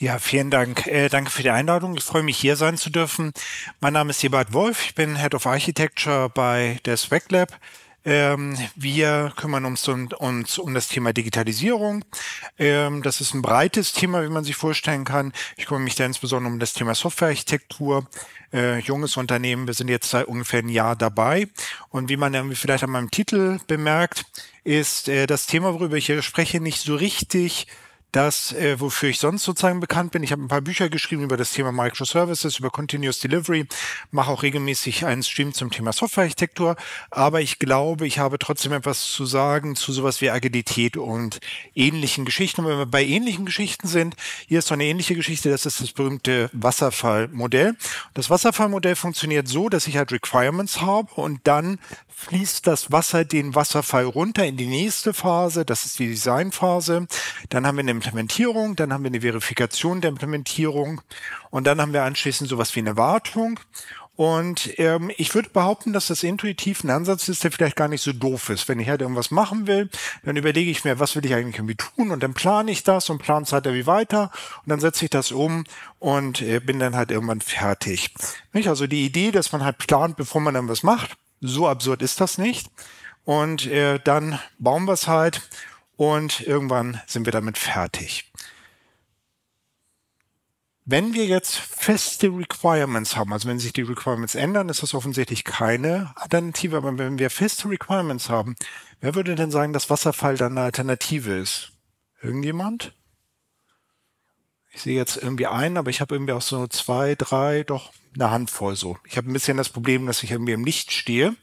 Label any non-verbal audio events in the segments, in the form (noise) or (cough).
Ja, vielen Dank. Äh, danke für die Einladung. Ich freue mich, hier sein zu dürfen. Mein Name ist Ebert Wolf. Ich bin Head of Architecture bei der SWEC Lab. Ähm, wir kümmern uns um, uns um das Thema Digitalisierung. Ähm, das ist ein breites Thema, wie man sich vorstellen kann. Ich kümmere mich da insbesondere um das Thema Softwarearchitektur. Äh, junges Unternehmen, wir sind jetzt seit ungefähr einem Jahr dabei. Und wie man vielleicht an meinem Titel bemerkt, ist äh, das Thema, worüber ich hier spreche, nicht so richtig das, äh, wofür ich sonst sozusagen bekannt bin. Ich habe ein paar Bücher geschrieben über das Thema Microservices, über Continuous Delivery, mache auch regelmäßig einen Stream zum Thema Softwarearchitektur, aber ich glaube, ich habe trotzdem etwas zu sagen zu sowas wie Agilität und ähnlichen Geschichten. Und wenn wir bei ähnlichen Geschichten sind, hier ist so eine ähnliche Geschichte, das ist das berühmte Wasserfallmodell. Das Wasserfallmodell funktioniert so, dass ich halt Requirements habe und dann fließt das Wasser den Wasserfall runter in die nächste Phase, das ist die Designphase. Dann haben wir eine Implementierung, dann haben wir eine Verifikation der Implementierung und dann haben wir anschließend sowas wie eine Wartung. Und ähm, ich würde behaupten, dass das intuitiv ein Ansatz ist, der vielleicht gar nicht so doof ist. Wenn ich halt irgendwas machen will, dann überlege ich mir, was will ich eigentlich irgendwie tun und dann plane ich das und plane es halt irgendwie weiter und dann setze ich das um und äh, bin dann halt irgendwann fertig. Nicht? Also die Idee, dass man halt plant, bevor man dann was macht, so absurd ist das nicht. Und äh, dann bauen wir es halt und irgendwann sind wir damit fertig. Wenn wir jetzt feste Requirements haben, also wenn sich die Requirements ändern, ist das offensichtlich keine Alternative. Aber wenn wir feste Requirements haben, wer würde denn sagen, dass Wasserfall dann eine Alternative ist? Irgendjemand? ich sehe jetzt irgendwie einen, aber ich habe irgendwie auch so zwei, drei, doch eine Handvoll so. Ich habe ein bisschen das Problem, dass ich irgendwie im Licht stehe.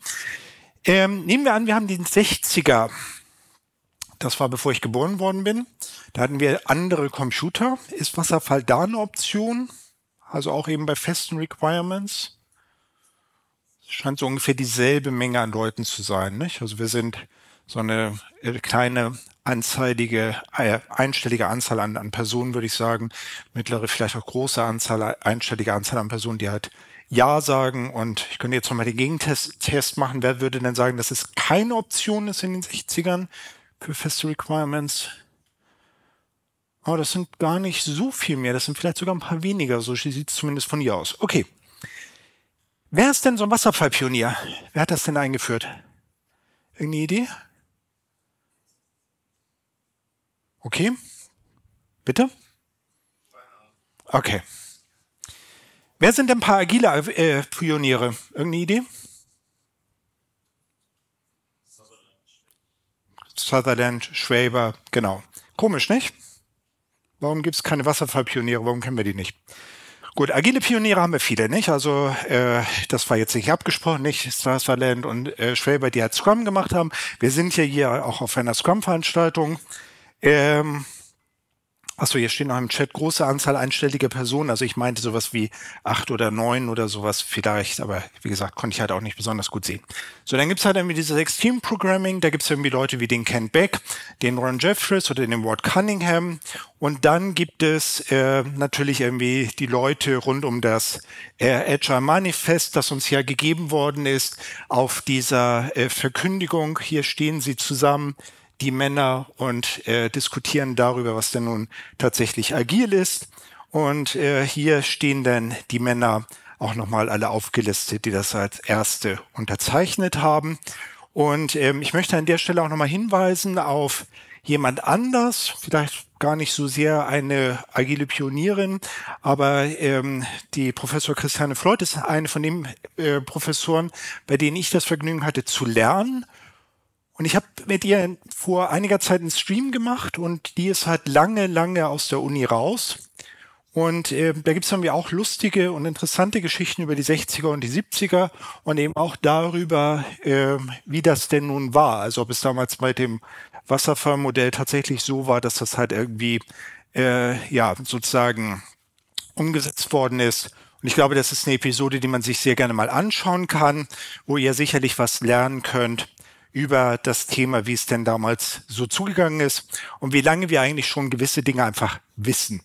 Ähm, nehmen wir an, wir haben den 60er. Das war bevor ich geboren worden bin. Da hatten wir andere Computer. Ist Wasserfall da eine Option? Also auch eben bei festen Requirements? Scheint so ungefähr dieselbe Menge an Leuten zu sein. Nicht? Also wir sind so eine äh, kleine anzeilige, äh, einstellige Anzahl an, an Personen, würde ich sagen, mittlere, vielleicht auch große Anzahl, einstellige Anzahl an Personen, die halt ja sagen und ich könnte jetzt nochmal den Gegentest machen. Wer würde denn sagen, dass es keine Option ist in den 60ern für feste Requirements? Aber oh, das sind gar nicht so viel mehr. Das sind vielleicht sogar ein paar weniger. So sieht es zumindest von hier aus. Okay. Wer ist denn so ein Wasserfallpionier? Wer hat das denn eingeführt? Irgendeine Idee? Okay? Bitte? Okay. Wer sind denn ein paar agile äh, Pioniere? Irgendeine Idee? Sutherland, Schwaber, genau. Komisch, nicht? Warum gibt es keine Wasserfallpioniere? Warum kennen wir die nicht? Gut, agile Pioniere haben wir viele, nicht? Also äh, das war jetzt nicht abgesprochen, nicht? Sutherland und äh, Schwaber, die halt Scrum gemacht haben. Wir sind ja hier auch auf einer Scrum-Veranstaltung. Ähm, Achso, hier stehen noch im Chat große Anzahl einstelliger Personen. Also ich meinte sowas wie acht oder neun oder sowas vielleicht, aber wie gesagt, konnte ich halt auch nicht besonders gut sehen. So, dann gibt es halt irgendwie dieses Extreme Programming, da gibt es irgendwie Leute wie den Ken Beck, den Ron Jeffries oder den Ward Cunningham. Und dann gibt es äh, natürlich irgendwie die Leute rund um das äh, Agile Manifest, das uns ja gegeben worden ist, auf dieser äh, Verkündigung. Hier stehen sie zusammen die Männer und äh, diskutieren darüber, was denn nun tatsächlich agil ist. Und äh, hier stehen dann die Männer auch nochmal alle aufgelistet, die das als erste unterzeichnet haben. Und ähm, ich möchte an der Stelle auch nochmal hinweisen auf jemand anders, vielleicht gar nicht so sehr eine agile Pionierin, aber ähm, die Professor Christiane Freud ist eine von den äh, Professoren, bei denen ich das Vergnügen hatte zu lernen und ich habe mit ihr vor einiger Zeit einen Stream gemacht und die ist halt lange, lange aus der Uni raus. Und äh, da gibt's dann ja auch lustige und interessante Geschichten über die 60er und die 70er und eben auch darüber, äh, wie das denn nun war. Also ob es damals bei dem Wasserfallmodell tatsächlich so war, dass das halt irgendwie äh, ja sozusagen umgesetzt worden ist. Und ich glaube, das ist eine Episode, die man sich sehr gerne mal anschauen kann, wo ihr sicherlich was lernen könnt über das Thema, wie es denn damals so zugegangen ist und wie lange wir eigentlich schon gewisse Dinge einfach wissen.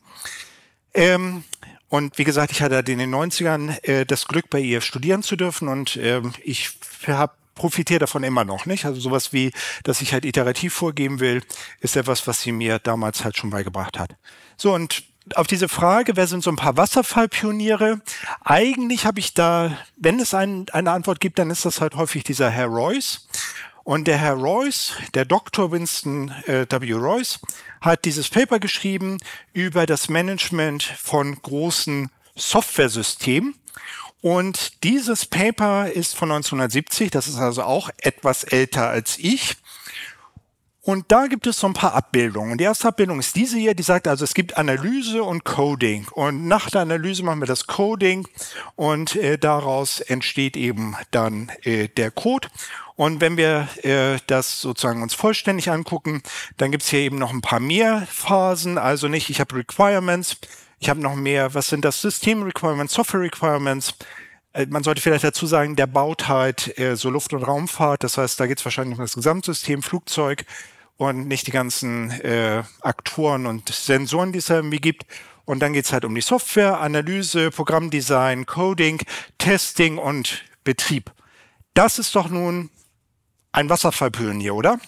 Ähm, und wie gesagt, ich hatte halt in den 90ern äh, das Glück, bei ihr studieren zu dürfen und äh, ich habe profitiere davon immer noch nicht. Also sowas wie, dass ich halt iterativ vorgeben will, ist etwas, was sie mir damals halt schon beigebracht hat. So und auf diese Frage, wer sind so ein paar Wasserfallpioniere? Eigentlich habe ich da, wenn es ein, eine Antwort gibt, dann ist das halt häufig dieser Herr Royce. Und der Herr Royce, der Dr. Winston äh, W. Royce, hat dieses Paper geschrieben über das Management von großen Softwaresystemen. Und dieses Paper ist von 1970, das ist also auch etwas älter als ich. Und da gibt es so ein paar Abbildungen. Die erste Abbildung ist diese hier, die sagt also, es gibt Analyse und Coding. Und nach der Analyse machen wir das Coding und äh, daraus entsteht eben dann äh, der Code. Und wenn wir äh, das sozusagen uns vollständig angucken, dann gibt es hier eben noch ein paar mehr Phasen. Also nicht, ich habe Requirements, ich habe noch mehr, was sind das System Requirements, Software Requirements. Äh, man sollte vielleicht dazu sagen, der baut halt äh, so Luft- und Raumfahrt. Das heißt, da geht es wahrscheinlich um das Gesamtsystem, Flugzeug und nicht die ganzen äh, Aktoren und Sensoren, die es irgendwie gibt. Und dann geht es halt um die Software, Analyse, Programmdesign, Coding, Testing und Betrieb. Das ist doch nun ein Wasserfallpölen hier, oder?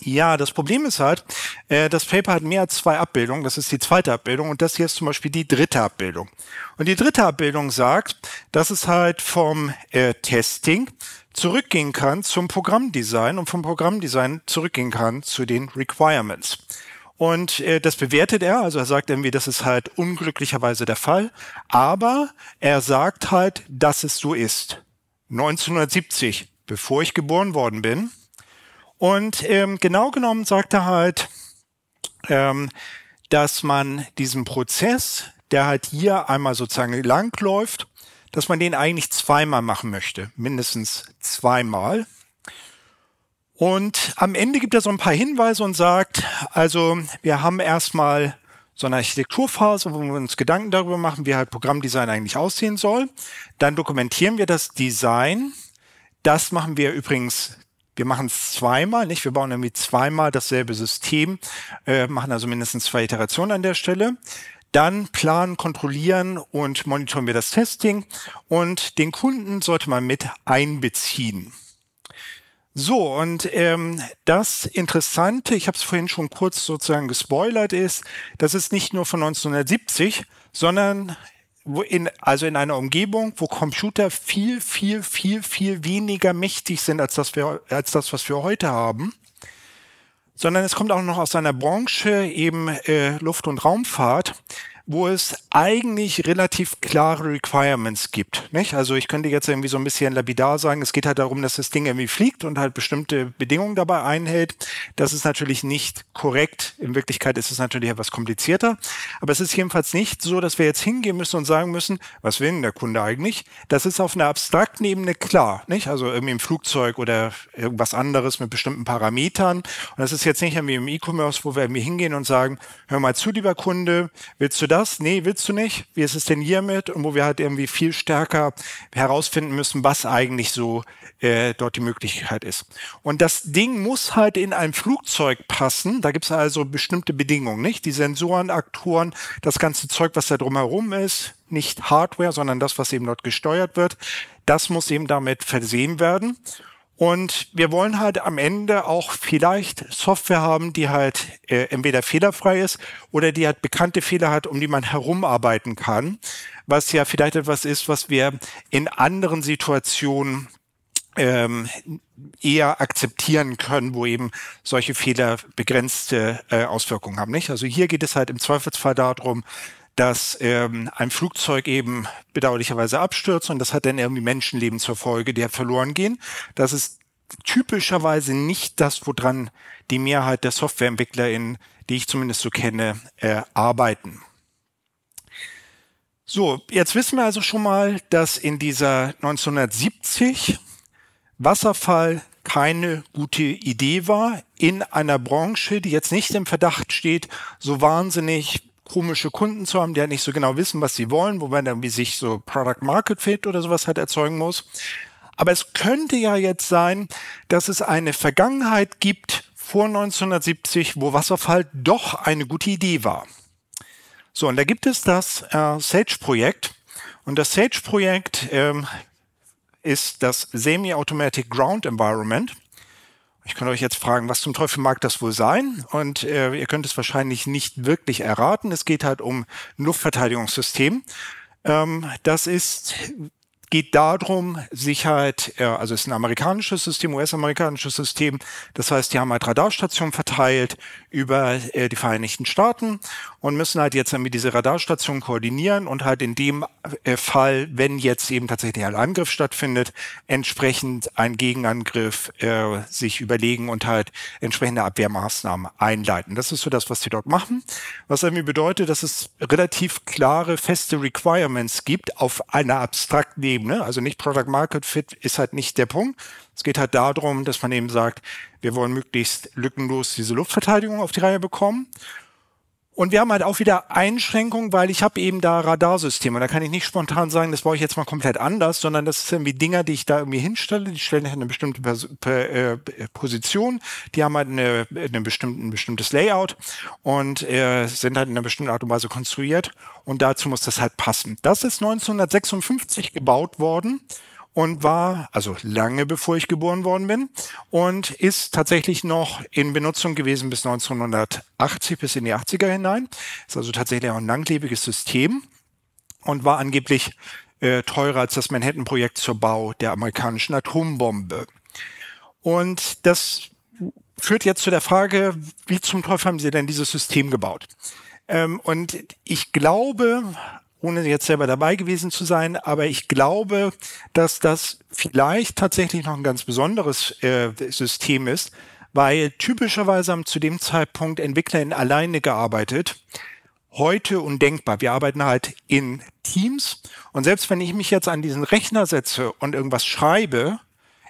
Ja, das Problem ist halt, äh, das Paper hat mehr als zwei Abbildungen. Das ist die zweite Abbildung und das hier ist zum Beispiel die dritte Abbildung. Und die dritte Abbildung sagt, dass es halt vom äh, Testing zurückgehen kann zum Programmdesign und vom Programmdesign zurückgehen kann zu den Requirements. Und äh, das bewertet er, also er sagt irgendwie, das ist halt unglücklicherweise der Fall, aber er sagt halt, dass es so ist. 1970 bevor ich geboren worden bin. Und ähm, genau genommen sagt er halt, ähm, dass man diesen Prozess, der halt hier einmal sozusagen langläuft, dass man den eigentlich zweimal machen möchte, mindestens zweimal. Und am Ende gibt er so ein paar Hinweise und sagt, also wir haben erstmal so eine Architekturphase, wo wir uns Gedanken darüber machen, wie halt Programmdesign eigentlich aussehen soll. Dann dokumentieren wir das Design das machen wir übrigens wir machen es zweimal, nicht? Wir bauen irgendwie zweimal dasselbe System, äh, machen also mindestens zwei Iterationen an der Stelle. Dann planen, kontrollieren und monitoren wir das Testing und den Kunden sollte man mit einbeziehen. So, und ähm, das Interessante, ich habe es vorhin schon kurz sozusagen gespoilert, ist, das ist nicht nur von 1970, sondern wo in, also in einer Umgebung, wo Computer viel, viel, viel, viel weniger mächtig sind als das, wir, als das was wir heute haben, sondern es kommt auch noch aus einer Branche, eben äh, Luft- und Raumfahrt, wo es eigentlich relativ klare Requirements gibt. Nicht? Also ich könnte jetzt irgendwie so ein bisschen lapidar sagen, es geht halt darum, dass das Ding irgendwie fliegt und halt bestimmte Bedingungen dabei einhält. Das ist natürlich nicht korrekt. In Wirklichkeit ist es natürlich etwas komplizierter. Aber es ist jedenfalls nicht so, dass wir jetzt hingehen müssen und sagen müssen, was will denn der Kunde eigentlich? Das ist auf einer abstrakten Ebene klar. Nicht? Also irgendwie im Flugzeug oder irgendwas anderes mit bestimmten Parametern. Und das ist jetzt nicht irgendwie im E-Commerce, wo wir irgendwie hingehen und sagen, hör mal zu, lieber Kunde, willst du das das? Nee, willst du nicht? Wie ist es denn hiermit? Und wo wir halt irgendwie viel stärker herausfinden müssen, was eigentlich so äh, dort die Möglichkeit ist. Und das Ding muss halt in ein Flugzeug passen. Da gibt es also bestimmte Bedingungen, nicht? Die Sensoren, Aktoren, das ganze Zeug, was da drumherum ist, nicht Hardware, sondern das, was eben dort gesteuert wird, das muss eben damit versehen werden. Und wir wollen halt am Ende auch vielleicht Software haben, die halt äh, entweder fehlerfrei ist oder die halt bekannte Fehler hat, um die man herumarbeiten kann, was ja vielleicht etwas ist, was wir in anderen Situationen ähm, eher akzeptieren können, wo eben solche Fehler begrenzte äh, Auswirkungen haben. Nicht? Also hier geht es halt im Zweifelsfall darum, dass ähm, ein Flugzeug eben bedauerlicherweise abstürzt und das hat dann irgendwie Menschenleben zur Folge, die verloren gehen. Das ist typischerweise nicht das, woran die Mehrheit der SoftwareentwicklerInnen, die ich zumindest so kenne, äh, arbeiten. So, jetzt wissen wir also schon mal, dass in dieser 1970 Wasserfall keine gute Idee war in einer Branche, die jetzt nicht im Verdacht steht, so wahnsinnig komische Kunden zu haben, die halt nicht so genau wissen, was sie wollen, wo man dann wie sich so Product Market Fit oder sowas halt erzeugen muss. Aber es könnte ja jetzt sein, dass es eine Vergangenheit gibt vor 1970, wo Wasserfall halt doch eine gute Idee war. So, und da gibt es das äh, Sage-Projekt. Und das Sage-Projekt ähm, ist das Semi-Automatic Ground Environment. Ich kann euch jetzt fragen, was zum Teufel mag das wohl sein? Und äh, ihr könnt es wahrscheinlich nicht wirklich erraten. Es geht halt um Luftverteidigungssystem. Ähm, das ist geht darum, Sicherheit, äh, also es ist ein amerikanisches System, US-amerikanisches System. Das heißt, die haben halt Radarstationen verteilt über äh, die Vereinigten Staaten und müssen halt jetzt dann mit dieser Radarstation koordinieren und halt in dem äh, Fall, wenn jetzt eben tatsächlich ein Angriff stattfindet, entsprechend einen Gegenangriff äh, sich überlegen und halt entsprechende Abwehrmaßnahmen einleiten. Das ist so das, was sie dort machen. Was irgendwie bedeutet, dass es relativ klare, feste Requirements gibt auf einer abstrakten Ebene. Also nicht Product Market Fit ist halt nicht der Punkt. Es geht halt darum, dass man eben sagt, wir wollen möglichst lückenlos diese Luftverteidigung auf die Reihe bekommen. Und wir haben halt auch wieder Einschränkungen, weil ich habe eben da Radarsysteme. Da kann ich nicht spontan sagen, das baue ich jetzt mal komplett anders, sondern das sind irgendwie Dinger, die ich da irgendwie hinstelle. Die stellen halt eine bestimmte Pers äh, äh, Position, die haben halt eine, eine bestimmte, ein bestimmtes Layout und äh, sind halt in einer bestimmten Art und Weise konstruiert. Und dazu muss das halt passen. Das ist 1956 gebaut worden und war, also lange bevor ich geboren worden bin, und ist tatsächlich noch in Benutzung gewesen bis 1980, bis in die 80er hinein. Ist also tatsächlich auch ein langlebiges System und war angeblich äh, teurer als das Manhattan-Projekt zur Bau der amerikanischen Atombombe. Und das führt jetzt zu der Frage, wie zum Teufel haben Sie denn dieses System gebaut? Ähm, und ich glaube, ohne jetzt selber dabei gewesen zu sein, aber ich glaube, dass das vielleicht tatsächlich noch ein ganz besonderes äh, System ist, weil typischerweise haben zu dem Zeitpunkt Entwickler in alleine gearbeitet. Heute undenkbar. Wir arbeiten halt in Teams. Und selbst wenn ich mich jetzt an diesen Rechner setze und irgendwas schreibe,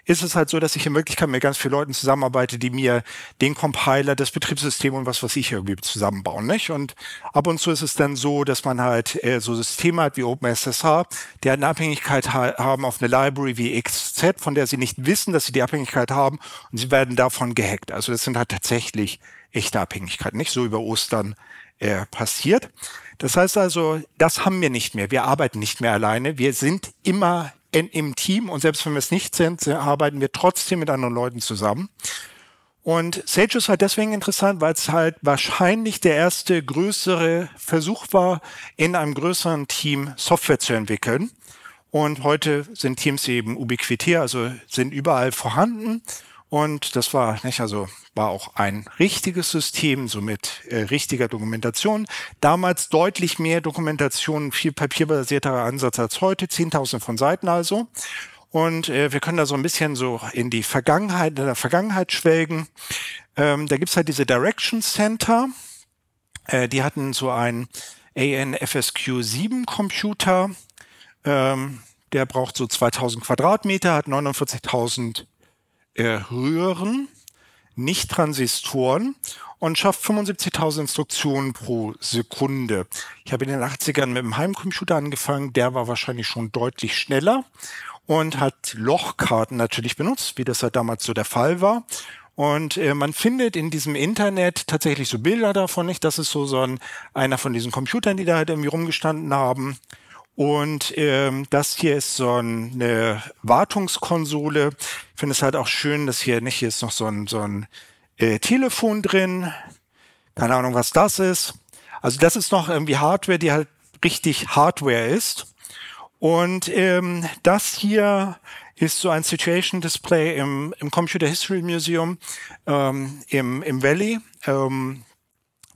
ist es halt so, dass ich in Wirklichkeit mit ganz vielen Leuten zusammenarbeite, die mir den Compiler, das Betriebssystem und was was ich irgendwie zusammenbauen. Nicht? Und ab und zu ist es dann so, dass man halt äh, so Systeme hat wie OpenSSH, die eine Abhängigkeit ha haben auf eine Library wie XZ, von der sie nicht wissen, dass sie die Abhängigkeit haben und sie werden davon gehackt. Also das sind halt tatsächlich echte Abhängigkeiten, nicht so über Ostern äh, passiert. Das heißt also, das haben wir nicht mehr. Wir arbeiten nicht mehr alleine. Wir sind immer in, im Team und selbst wenn wir es nicht sind, äh, arbeiten wir trotzdem mit anderen Leuten zusammen. Und Sage ist halt deswegen interessant, weil es halt wahrscheinlich der erste größere Versuch war, in einem größeren Team Software zu entwickeln. Und heute sind Teams eben ubiquitär, also sind überall vorhanden. Und das war, nicht, also war auch ein richtiges System, so mit äh, richtiger Dokumentation. Damals deutlich mehr Dokumentation, viel papierbasierterer Ansatz als heute, 10.000 von Seiten also. Und äh, wir können da so ein bisschen so in die Vergangenheit, in der Vergangenheit schwelgen. Ähm, da gibt's halt diese Direction Center. Äh, die hatten so einen ANFSQ7 Computer. Ähm, der braucht so 2000 Quadratmeter, hat 49.000 Röhren, nicht Transistoren und schafft 75.000 Instruktionen pro Sekunde. Ich habe in den 80ern mit dem Heimcomputer angefangen, der war wahrscheinlich schon deutlich schneller und hat Lochkarten natürlich benutzt, wie das halt damals so der Fall war. Und äh, man findet in diesem Internet tatsächlich so Bilder davon, nicht? Das ist so, so ein, einer von diesen Computern, die da halt irgendwie rumgestanden haben. Und ähm, das hier ist so eine Wartungskonsole. Ich finde es halt auch schön, dass hier nicht hier ist noch so ein, so ein äh, Telefon drin. Keine Ahnung, was das ist. Also das ist noch irgendwie Hardware, die halt richtig Hardware ist. Und ähm, das hier ist so ein Situation Display im, im Computer History Museum ähm, im, im Valley. Ähm,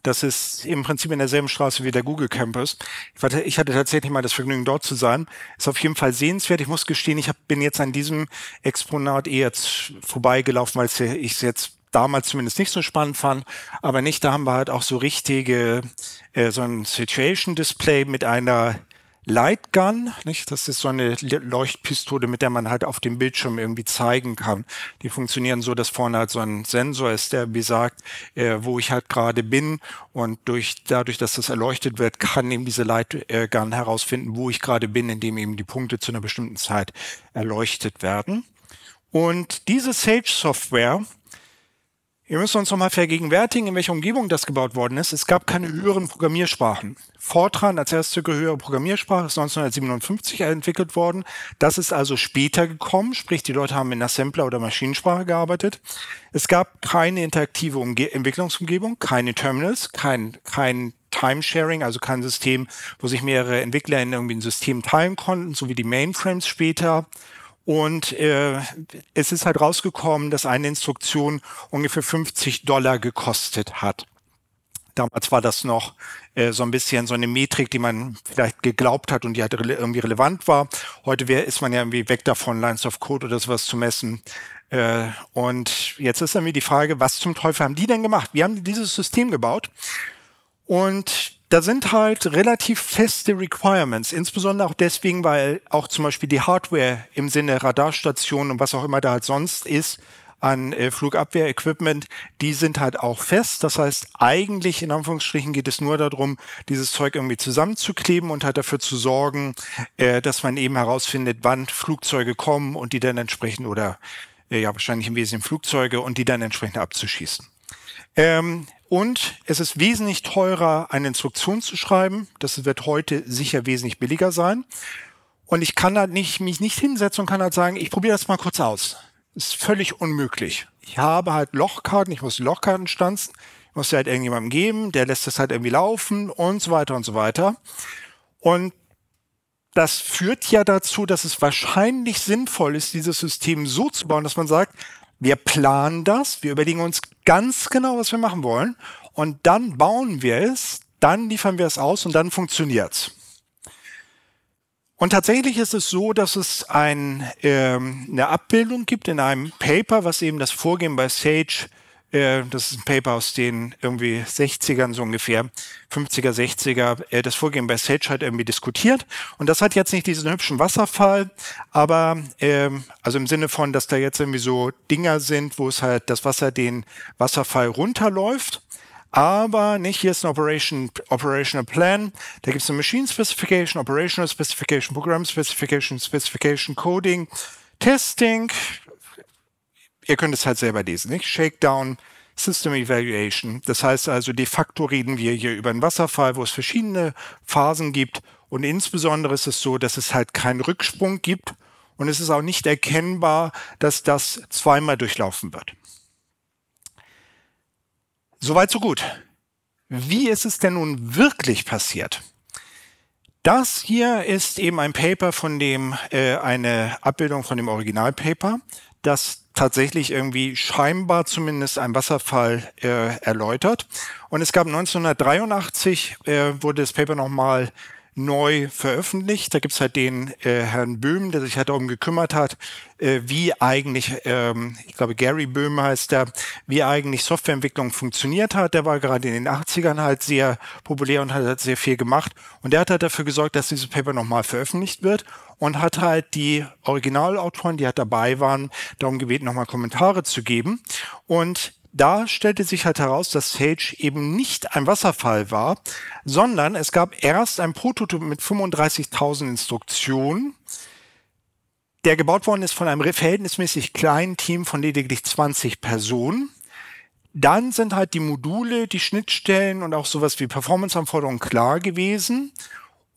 das ist im Prinzip in derselben Straße wie der Google Campus. Ich hatte, tatsächlich mal das Vergnügen, dort zu sein. Ist auf jeden Fall sehenswert. Ich muss gestehen, ich bin jetzt an diesem Exponat eh jetzt vorbeigelaufen, weil ich es jetzt damals zumindest nicht so spannend fand, aber nicht, da haben wir halt auch so richtige, äh, so ein Situation-Display mit einer Lightgun, nicht? Das ist so eine Leuchtpistole, mit der man halt auf dem Bildschirm irgendwie zeigen kann. Die funktionieren so, dass vorne halt so ein Sensor ist, der besagt, äh, wo ich halt gerade bin. Und durch, dadurch, dass das erleuchtet wird, kann eben diese Lightgun herausfinden, wo ich gerade bin, indem eben die Punkte zu einer bestimmten Zeit erleuchtet werden. Und diese Sage Software wir müssen uns nochmal vergegenwärtigen, in welcher Umgebung das gebaut worden ist. Es gab keine höheren Programmiersprachen. Fortran als erste höhere Programmiersprache ist 1957 entwickelt worden. Das ist also später gekommen, sprich die Leute haben in Assembler oder Maschinensprache gearbeitet. Es gab keine interaktive Umge Entwicklungsumgebung, keine Terminals, kein, kein Timesharing, also kein System, wo sich mehrere Entwickler in irgendwie ein System teilen konnten, so wie die Mainframes später und äh, es ist halt rausgekommen, dass eine Instruktion ungefähr 50 Dollar gekostet hat. Damals war das noch äh, so ein bisschen so eine Metrik, die man vielleicht geglaubt hat und die halt re irgendwie relevant war. Heute wär, ist man ja irgendwie weg davon, Lines of Code oder sowas zu messen. Äh, und jetzt ist irgendwie die Frage, was zum Teufel haben die denn gemacht? Wie haben die dieses System gebaut? Und da sind halt relativ feste Requirements, insbesondere auch deswegen, weil auch zum Beispiel die Hardware im Sinne Radarstation und was auch immer da halt sonst ist an äh, Flugabwehr-Equipment, die sind halt auch fest. Das heißt, eigentlich in Anführungsstrichen geht es nur darum, dieses Zeug irgendwie zusammenzukleben und halt dafür zu sorgen, äh, dass man eben herausfindet, wann Flugzeuge kommen und die dann entsprechend oder äh, ja wahrscheinlich im Wesentlichen Flugzeuge und die dann entsprechend abzuschießen. Ähm, und es ist wesentlich teurer, eine Instruktion zu schreiben. Das wird heute sicher wesentlich billiger sein. Und ich kann halt nicht, mich nicht hinsetzen und kann halt sagen, ich probiere das mal kurz aus. Ist völlig unmöglich. Ich habe halt Lochkarten, ich muss die Lochkarten stanzen, ich muss sie halt irgendjemandem geben, der lässt das halt irgendwie laufen und so weiter und so weiter. Und das führt ja dazu, dass es wahrscheinlich sinnvoll ist, dieses System so zu bauen, dass man sagt, wir planen das, wir überlegen uns ganz genau, was wir machen wollen und dann bauen wir es, dann liefern wir es aus und dann funktioniert's. Und tatsächlich ist es so, dass es ein, ähm, eine Abbildung gibt in einem Paper, was eben das Vorgehen bei Sage äh, das ist ein Paper aus den irgendwie 60ern so ungefähr, 50er, 60er, äh, das Vorgehen bei Sage hat irgendwie diskutiert. Und das hat jetzt nicht diesen hübschen Wasserfall, aber ähm, also im Sinne von, dass da jetzt irgendwie so Dinger sind, wo es halt das Wasser den Wasserfall runterläuft. Aber nicht, hier ist ein Operation, Operational Plan. Da gibt es eine Machine Specification, Operational Specification, Program Specification, Specification Coding, Testing, Ihr könnt es halt selber lesen, nicht? Shakedown, System Evaluation. Das heißt also, de facto reden wir hier über einen Wasserfall, wo es verschiedene Phasen gibt. Und insbesondere ist es so, dass es halt keinen Rücksprung gibt. Und es ist auch nicht erkennbar, dass das zweimal durchlaufen wird. Soweit, so gut. Wie ist es denn nun wirklich passiert? Das hier ist eben ein Paper von dem, äh, eine Abbildung von dem Originalpaper, das tatsächlich irgendwie scheinbar zumindest ein Wasserfall äh, erläutert. Und es gab 1983, äh, wurde das Paper nochmal neu veröffentlicht. Da gibt's halt den äh, Herrn Böhm, der sich halt darum gekümmert hat, äh, wie eigentlich, ähm, ich glaube Gary Böhm heißt der, wie eigentlich Softwareentwicklung funktioniert hat. Der war gerade in den 80ern halt sehr populär und hat halt sehr viel gemacht. Und der hat halt dafür gesorgt, dass dieses Paper nochmal veröffentlicht wird und hat halt die Originalautoren, die halt dabei waren, darum gebeten, nochmal Kommentare zu geben. Und da stellte sich halt heraus, dass Sage eben nicht ein Wasserfall war, sondern es gab erst ein Prototyp mit 35.000 Instruktionen, der gebaut worden ist von einem verhältnismäßig kleinen Team von lediglich 20 Personen. Dann sind halt die Module, die Schnittstellen und auch sowas wie Performance-Anforderungen klar gewesen.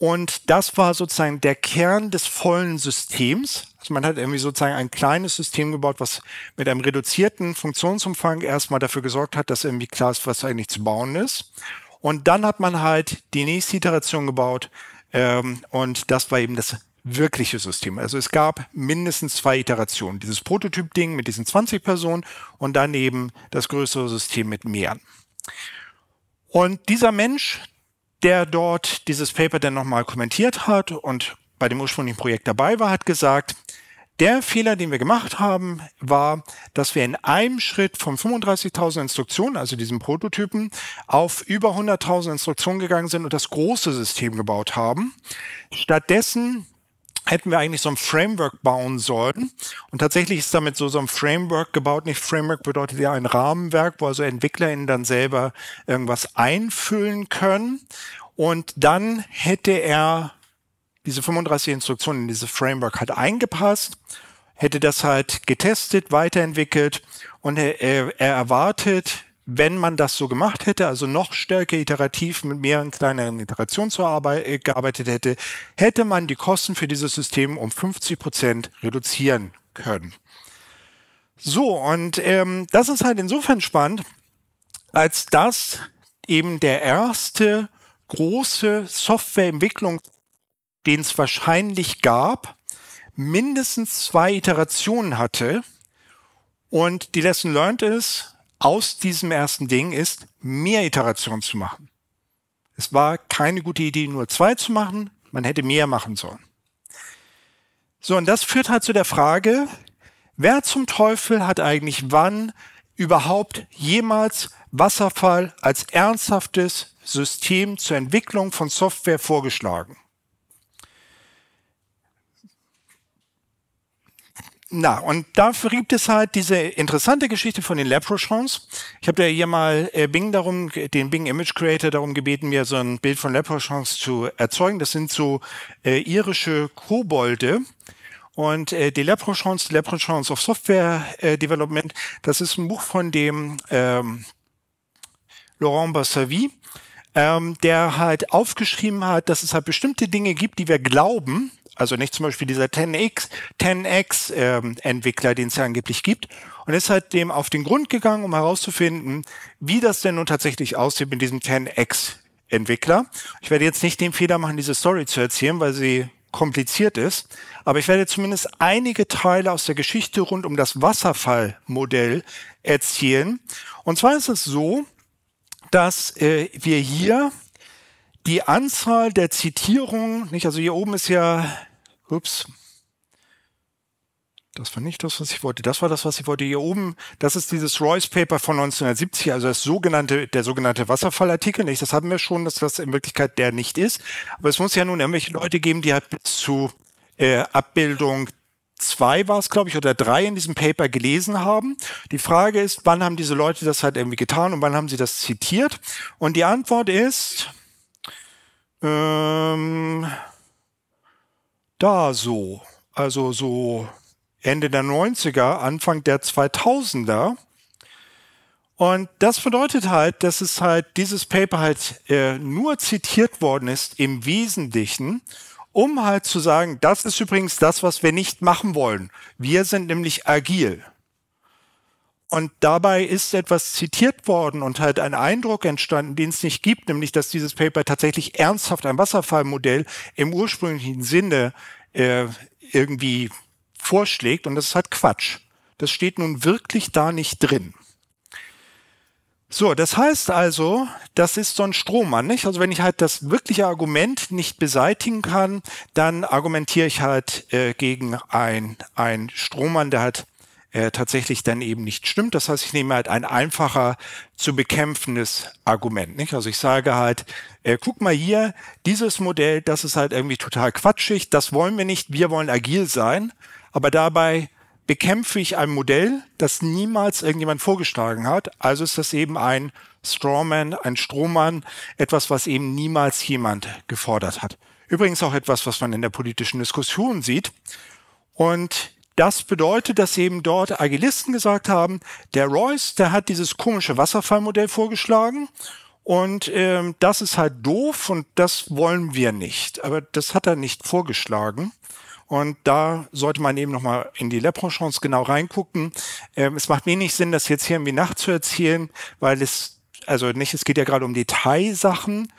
Und das war sozusagen der Kern des vollen Systems. Also man hat irgendwie sozusagen ein kleines System gebaut, was mit einem reduzierten Funktionsumfang erstmal dafür gesorgt hat, dass irgendwie klar ist, was eigentlich zu bauen ist. Und dann hat man halt die nächste Iteration gebaut. Ähm, und das war eben das wirkliche System. Also es gab mindestens zwei Iterationen. Dieses Prototyp-Ding mit diesen 20 Personen und dann eben das größere System mit mehr. Und dieser Mensch, der dort dieses Paper dann nochmal kommentiert hat und bei dem ursprünglichen Projekt dabei war, hat gesagt, der Fehler, den wir gemacht haben, war, dass wir in einem Schritt von 35.000 Instruktionen, also diesen Prototypen, auf über 100.000 Instruktionen gegangen sind und das große System gebaut haben. Stattdessen hätten wir eigentlich so ein Framework bauen sollen. Und tatsächlich ist damit so, so ein Framework gebaut. Nicht Framework bedeutet ja ein Rahmenwerk, wo also EntwicklerInnen dann selber irgendwas einfüllen können. Und dann hätte er diese 35 Instruktionen in dieses Framework halt eingepasst, hätte das halt getestet, weiterentwickelt und er, er erwartet, wenn man das so gemacht hätte, also noch stärker iterativ mit mehreren kleineren Iterationen zu äh, gearbeitet hätte, hätte man die Kosten für dieses System um 50 Prozent reduzieren können. So, und ähm, das ist halt insofern spannend, als dass eben der erste große Softwareentwicklung, den es wahrscheinlich gab, mindestens zwei Iterationen hatte. Und die Lesson learned ist, aus diesem ersten Ding ist, mehr Iterationen zu machen. Es war keine gute Idee, nur zwei zu machen. Man hätte mehr machen sollen. So, und das führt halt zu der Frage, wer zum Teufel hat eigentlich wann überhaupt jemals Wasserfall als ernsthaftes System zur Entwicklung von Software vorgeschlagen? Na, und dafür gibt es halt diese interessante Geschichte von den Leprechauns. Ich habe ja hier mal äh, Bing darum, den Bing Image Creator darum gebeten, mir so ein Bild von Leprechauns zu erzeugen. Das sind so äh, irische Kobolde. Und äh, die Leprechauns, die Leprechauns of Software äh, Development, das ist ein Buch von dem ähm, Laurent Bassavy, ähm, der halt aufgeschrieben hat, dass es halt bestimmte Dinge gibt, die wir glauben, also nicht zum Beispiel dieser 10x, 10x ähm, Entwickler, den es ja angeblich gibt. Und ist halt dem auf den Grund gegangen, um herauszufinden, wie das denn nun tatsächlich aussieht mit diesem 10x Entwickler. Ich werde jetzt nicht den Fehler machen, diese Story zu erzählen, weil sie kompliziert ist. Aber ich werde zumindest einige Teile aus der Geschichte rund um das Wasserfallmodell erzählen. Und zwar ist es so, dass äh, wir hier die Anzahl der Zitierungen, nicht, also hier oben ist ja, ups, das war nicht das, was ich wollte. Das war das, was ich wollte. Hier oben, das ist dieses Royce Paper von 1970, also das sogenannte, der sogenannte Wasserfallartikel. Nicht? Das haben wir schon, dass das in Wirklichkeit der nicht ist. Aber es muss ja nun irgendwelche Leute geben, die halt bis zu äh, Abbildung zwei war es, glaube ich, oder drei in diesem Paper gelesen haben. Die Frage ist, wann haben diese Leute das halt irgendwie getan und wann haben sie das zitiert? Und die Antwort ist, ähm, da so, also so Ende der 90er, Anfang der 2000er. Und das bedeutet halt, dass es halt dieses Paper halt äh, nur zitiert worden ist im Wesentlichen, um halt zu sagen, das ist übrigens das, was wir nicht machen wollen. Wir sind nämlich agil. Und dabei ist etwas zitiert worden und halt ein Eindruck entstanden, den es nicht gibt, nämlich dass dieses Paper tatsächlich ernsthaft ein Wasserfallmodell im ursprünglichen Sinne äh, irgendwie vorschlägt. Und das ist halt Quatsch. Das steht nun wirklich da nicht drin. So, das heißt also, das ist so ein Strohmann, nicht? Also wenn ich halt das wirkliche Argument nicht beseitigen kann, dann argumentiere ich halt äh, gegen ein, ein Strohmann, der halt äh, tatsächlich dann eben nicht stimmt. Das heißt, ich nehme halt ein einfacher zu bekämpfendes Argument. Nicht? Also ich sage halt, äh, guck mal hier, dieses Modell, das ist halt irgendwie total quatschig, das wollen wir nicht, wir wollen agil sein, aber dabei bekämpfe ich ein Modell, das niemals irgendjemand vorgeschlagen hat. Also ist das eben ein Strawman, ein Strohmann, etwas, was eben niemals jemand gefordert hat. Übrigens auch etwas, was man in der politischen Diskussion sieht. Und das bedeutet, dass eben dort Agilisten gesagt haben, der Royce, der hat dieses komische Wasserfallmodell vorgeschlagen und ähm, das ist halt doof und das wollen wir nicht. Aber das hat er nicht vorgeschlagen. Und da sollte man eben nochmal in die Lebranchance genau reingucken. Ähm, es macht wenig Sinn, das jetzt hier irgendwie nachzuerzählen, weil es, also nicht, es geht ja gerade um Detailsachen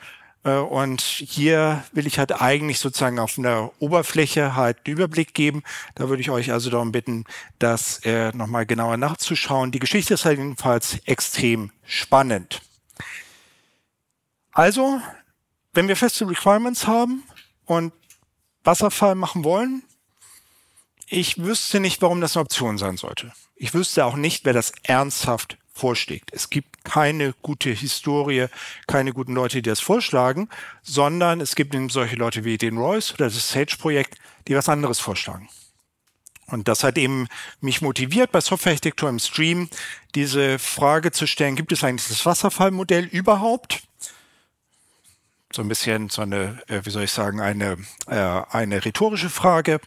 äh, und hier will ich halt eigentlich sozusagen auf einer Oberfläche halt einen Überblick geben. Da würde ich euch also darum bitten, das äh, nochmal genauer nachzuschauen. Die Geschichte ist halt jedenfalls extrem spannend. Also, wenn wir feste Requirements haben und Wasserfall machen wollen, ich wüsste nicht, warum das eine Option sein sollte. Ich wüsste auch nicht, wer das ernsthaft vorschlägt. Es gibt keine gute Historie, keine guten Leute, die das vorschlagen, sondern es gibt eben solche Leute wie den Royce oder das Sage-Projekt, die was anderes vorschlagen. Und das hat eben mich motiviert, bei Softwarearchitektur im Stream diese Frage zu stellen, gibt es eigentlich das Wasserfallmodell überhaupt? So ein bisschen so eine, äh, wie soll ich sagen, eine, äh, eine rhetorische Frage.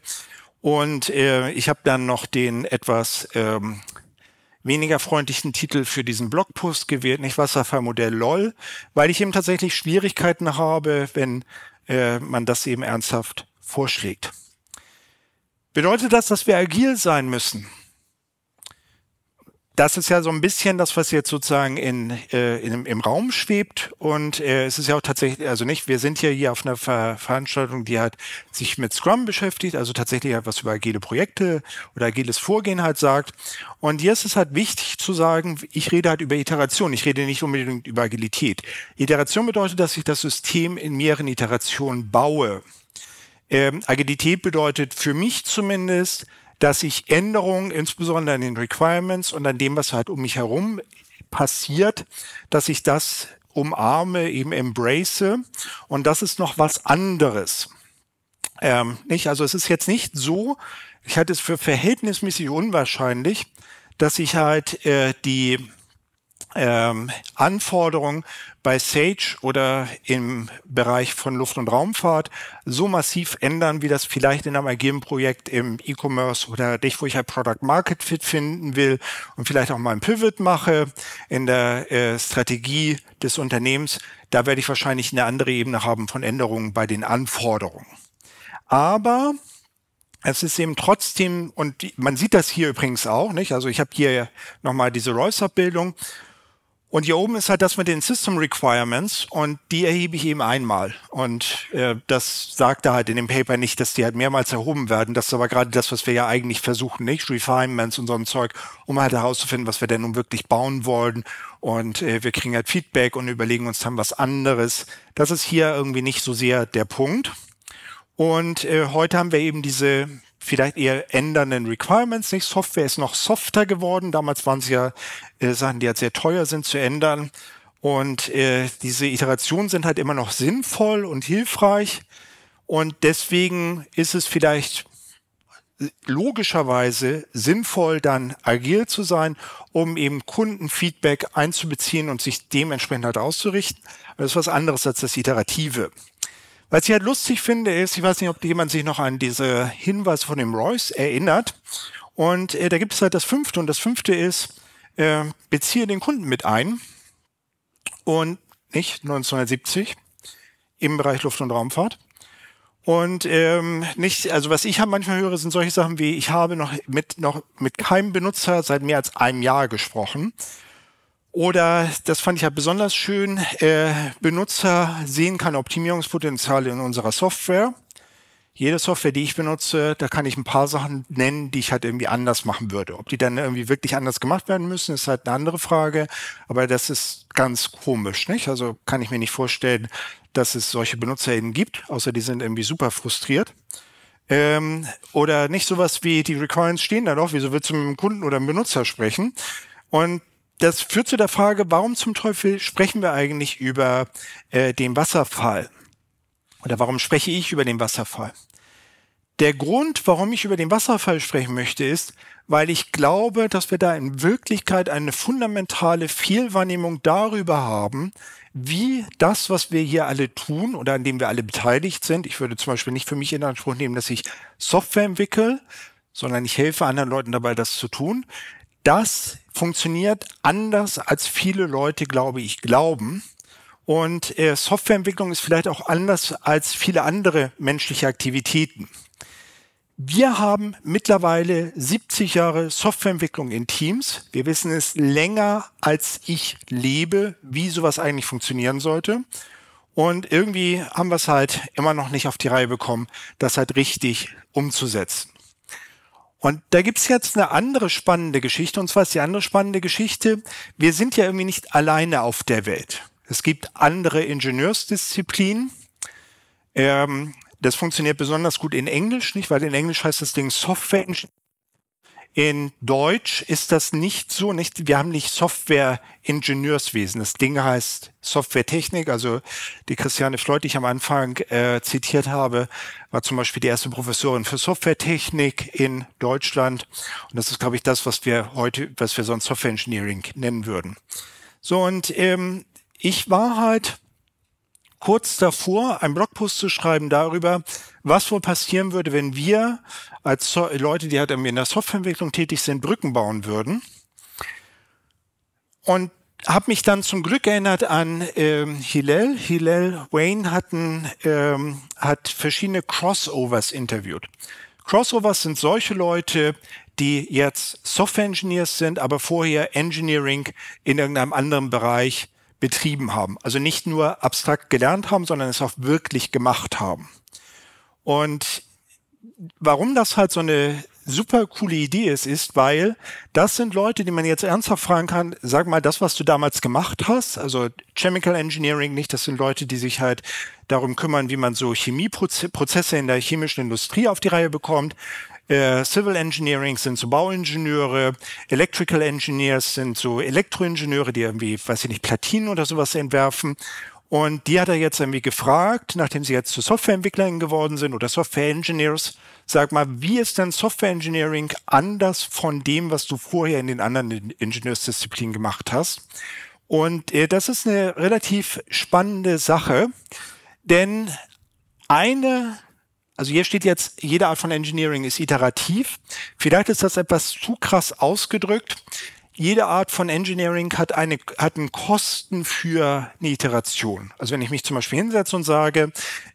Und äh, ich habe dann noch den etwas ähm, weniger freundlichen Titel für diesen Blogpost gewählt, nicht Wasserfallmodell LOL, weil ich eben tatsächlich Schwierigkeiten habe, wenn äh, man das eben ernsthaft vorschlägt. Bedeutet das, dass wir agil sein müssen? das ist ja so ein bisschen das, was jetzt sozusagen in, äh, in im Raum schwebt. Und äh, es ist ja auch tatsächlich, also nicht, wir sind ja hier auf einer Ver Veranstaltung, die hat sich mit Scrum beschäftigt, also tatsächlich halt was über agile Projekte oder agiles Vorgehen halt sagt. Und hier ist es halt wichtig zu sagen, ich rede halt über Iteration, ich rede nicht unbedingt über Agilität. Iteration bedeutet, dass ich das System in mehreren Iterationen baue. Ähm, Agilität bedeutet für mich zumindest, dass ich Änderungen, insbesondere an den Requirements und an dem, was halt um mich herum passiert, dass ich das umarme, eben embrace. Und das ist noch was anderes. Ähm, nicht? Also es ist jetzt nicht so, ich halte es für verhältnismäßig unwahrscheinlich, dass ich halt äh, die ähm, Anforderungen bei Sage oder im Bereich von Luft- und Raumfahrt so massiv ändern, wie das vielleicht in einem agilen Projekt im E-Commerce oder dich, wo ich ein Product Market Fit finden will und vielleicht auch mal ein Pivot mache in der äh, Strategie des Unternehmens, da werde ich wahrscheinlich eine andere Ebene haben von Änderungen bei den Anforderungen. Aber es ist eben trotzdem, und man sieht das hier übrigens auch, nicht? Also ich habe hier nochmal diese Royce-Abbildung. Und hier oben ist halt das mit den System Requirements und die erhebe ich eben einmal. Und äh, das sagt er halt in dem Paper nicht, dass die halt mehrmals erhoben werden. Das ist aber gerade das, was wir ja eigentlich versuchen, nicht? Refinements und so ein Zeug, um halt herauszufinden, was wir denn nun wirklich bauen wollen. Und äh, wir kriegen halt Feedback und überlegen uns dann was anderes. Das ist hier irgendwie nicht so sehr der Punkt. Und äh, heute haben wir eben diese vielleicht eher ändernden Requirements. Nicht? Software ist noch softer geworden. Damals waren es ja äh, Sachen, die halt sehr teuer sind zu ändern. Und äh, diese Iterationen sind halt immer noch sinnvoll und hilfreich. Und deswegen ist es vielleicht äh, logischerweise sinnvoll, dann agil zu sein, um eben Kundenfeedback einzubeziehen und sich dementsprechend halt auszurichten. Aber das ist was anderes als das Iterative. Was ich halt lustig finde, ist, ich weiß nicht, ob jemand sich noch an diese Hinweise von dem Royce erinnert. Und äh, da gibt es halt das fünfte. Und das fünfte ist, äh, beziehe den Kunden mit ein. Und nicht 1970 im Bereich Luft- und Raumfahrt. Und ähm, nicht, also was ich halt manchmal höre, sind solche Sachen wie, ich habe noch mit, noch mit keinem Benutzer seit mehr als einem Jahr gesprochen. Oder, das fand ich ja besonders schön, äh, Benutzer sehen kann Optimierungspotenziale in unserer Software. Jede Software, die ich benutze, da kann ich ein paar Sachen nennen, die ich halt irgendwie anders machen würde. Ob die dann irgendwie wirklich anders gemacht werden müssen, ist halt eine andere Frage. Aber das ist ganz komisch, nicht? Also kann ich mir nicht vorstellen, dass es solche Benutzer eben gibt, außer die sind irgendwie super frustriert. Ähm, oder nicht sowas wie die Recurrence stehen da doch, wieso willst du mit dem Kunden oder dem Benutzer sprechen? Und das führt zu der Frage, warum zum Teufel sprechen wir eigentlich über äh, den Wasserfall? Oder warum spreche ich über den Wasserfall? Der Grund, warum ich über den Wasserfall sprechen möchte, ist, weil ich glaube, dass wir da in Wirklichkeit eine fundamentale Fehlwahrnehmung darüber haben, wie das, was wir hier alle tun oder an dem wir alle beteiligt sind. Ich würde zum Beispiel nicht für mich in Anspruch nehmen, dass ich Software entwickle, sondern ich helfe anderen Leuten dabei, das zu tun. Das funktioniert anders, als viele Leute, glaube ich, glauben. Und äh, Softwareentwicklung ist vielleicht auch anders als viele andere menschliche Aktivitäten. Wir haben mittlerweile 70 Jahre Softwareentwicklung in Teams. Wir wissen es länger, als ich lebe, wie sowas eigentlich funktionieren sollte. Und irgendwie haben wir es halt immer noch nicht auf die Reihe bekommen, das halt richtig umzusetzen. Und da gibt's jetzt eine andere spannende Geschichte, und zwar ist die andere spannende Geschichte, wir sind ja irgendwie nicht alleine auf der Welt. Es gibt andere Ingenieursdisziplinen. Ähm, das funktioniert besonders gut in Englisch, nicht? Weil in Englisch heißt das Ding Software Engineering. In Deutsch ist das nicht so. Nicht, wir haben nicht Software-Ingenieurswesen. Das Ding heißt Softwaretechnik. Also die Christiane Floyd, die ich am Anfang äh, zitiert habe, war zum Beispiel die erste Professorin für Softwaretechnik in Deutschland. Und das ist, glaube ich, das, was wir heute, was wir sonst Software Engineering nennen würden. So, und ähm, ich war halt kurz davor, einen Blogpost zu schreiben darüber, was wohl passieren würde, wenn wir als so Leute, die halt irgendwie in der Softwareentwicklung tätig sind, Brücken bauen würden. Und habe mich dann zum Glück erinnert an ähm, Hillel. Hillel Wayne hatten, ähm, hat verschiedene Crossovers interviewt. Crossovers sind solche Leute, die jetzt Software-Engineers sind, aber vorher Engineering in irgendeinem anderen Bereich betrieben haben. Also nicht nur abstrakt gelernt haben, sondern es auch wirklich gemacht haben. Und warum das halt so eine super coole Idee ist, ist, weil das sind Leute, die man jetzt ernsthaft fragen kann, sag mal, das, was du damals gemacht hast, also Chemical Engineering nicht, das sind Leute, die sich halt darum kümmern, wie man so Chemieprozesse in der chemischen Industrie auf die Reihe bekommt. Äh, Civil Engineering sind so Bauingenieure, Electrical Engineers sind so Elektroingenieure, die irgendwie, weiß ich nicht, Platinen oder sowas entwerfen. Und die hat er jetzt irgendwie gefragt, nachdem sie jetzt zu Softwareentwicklern geworden sind oder Software Engineers, sag mal, wie ist denn Software Engineering anders von dem, was du vorher in den anderen Ingenieursdisziplinen gemacht hast? Und äh, das ist eine relativ spannende Sache, denn eine also hier steht jetzt, jede Art von Engineering ist iterativ. Vielleicht ist das etwas zu krass ausgedrückt, jede Art von Engineering hat, eine, hat einen Kosten für eine Iteration. Also wenn ich mich zum Beispiel hinsetze und sage,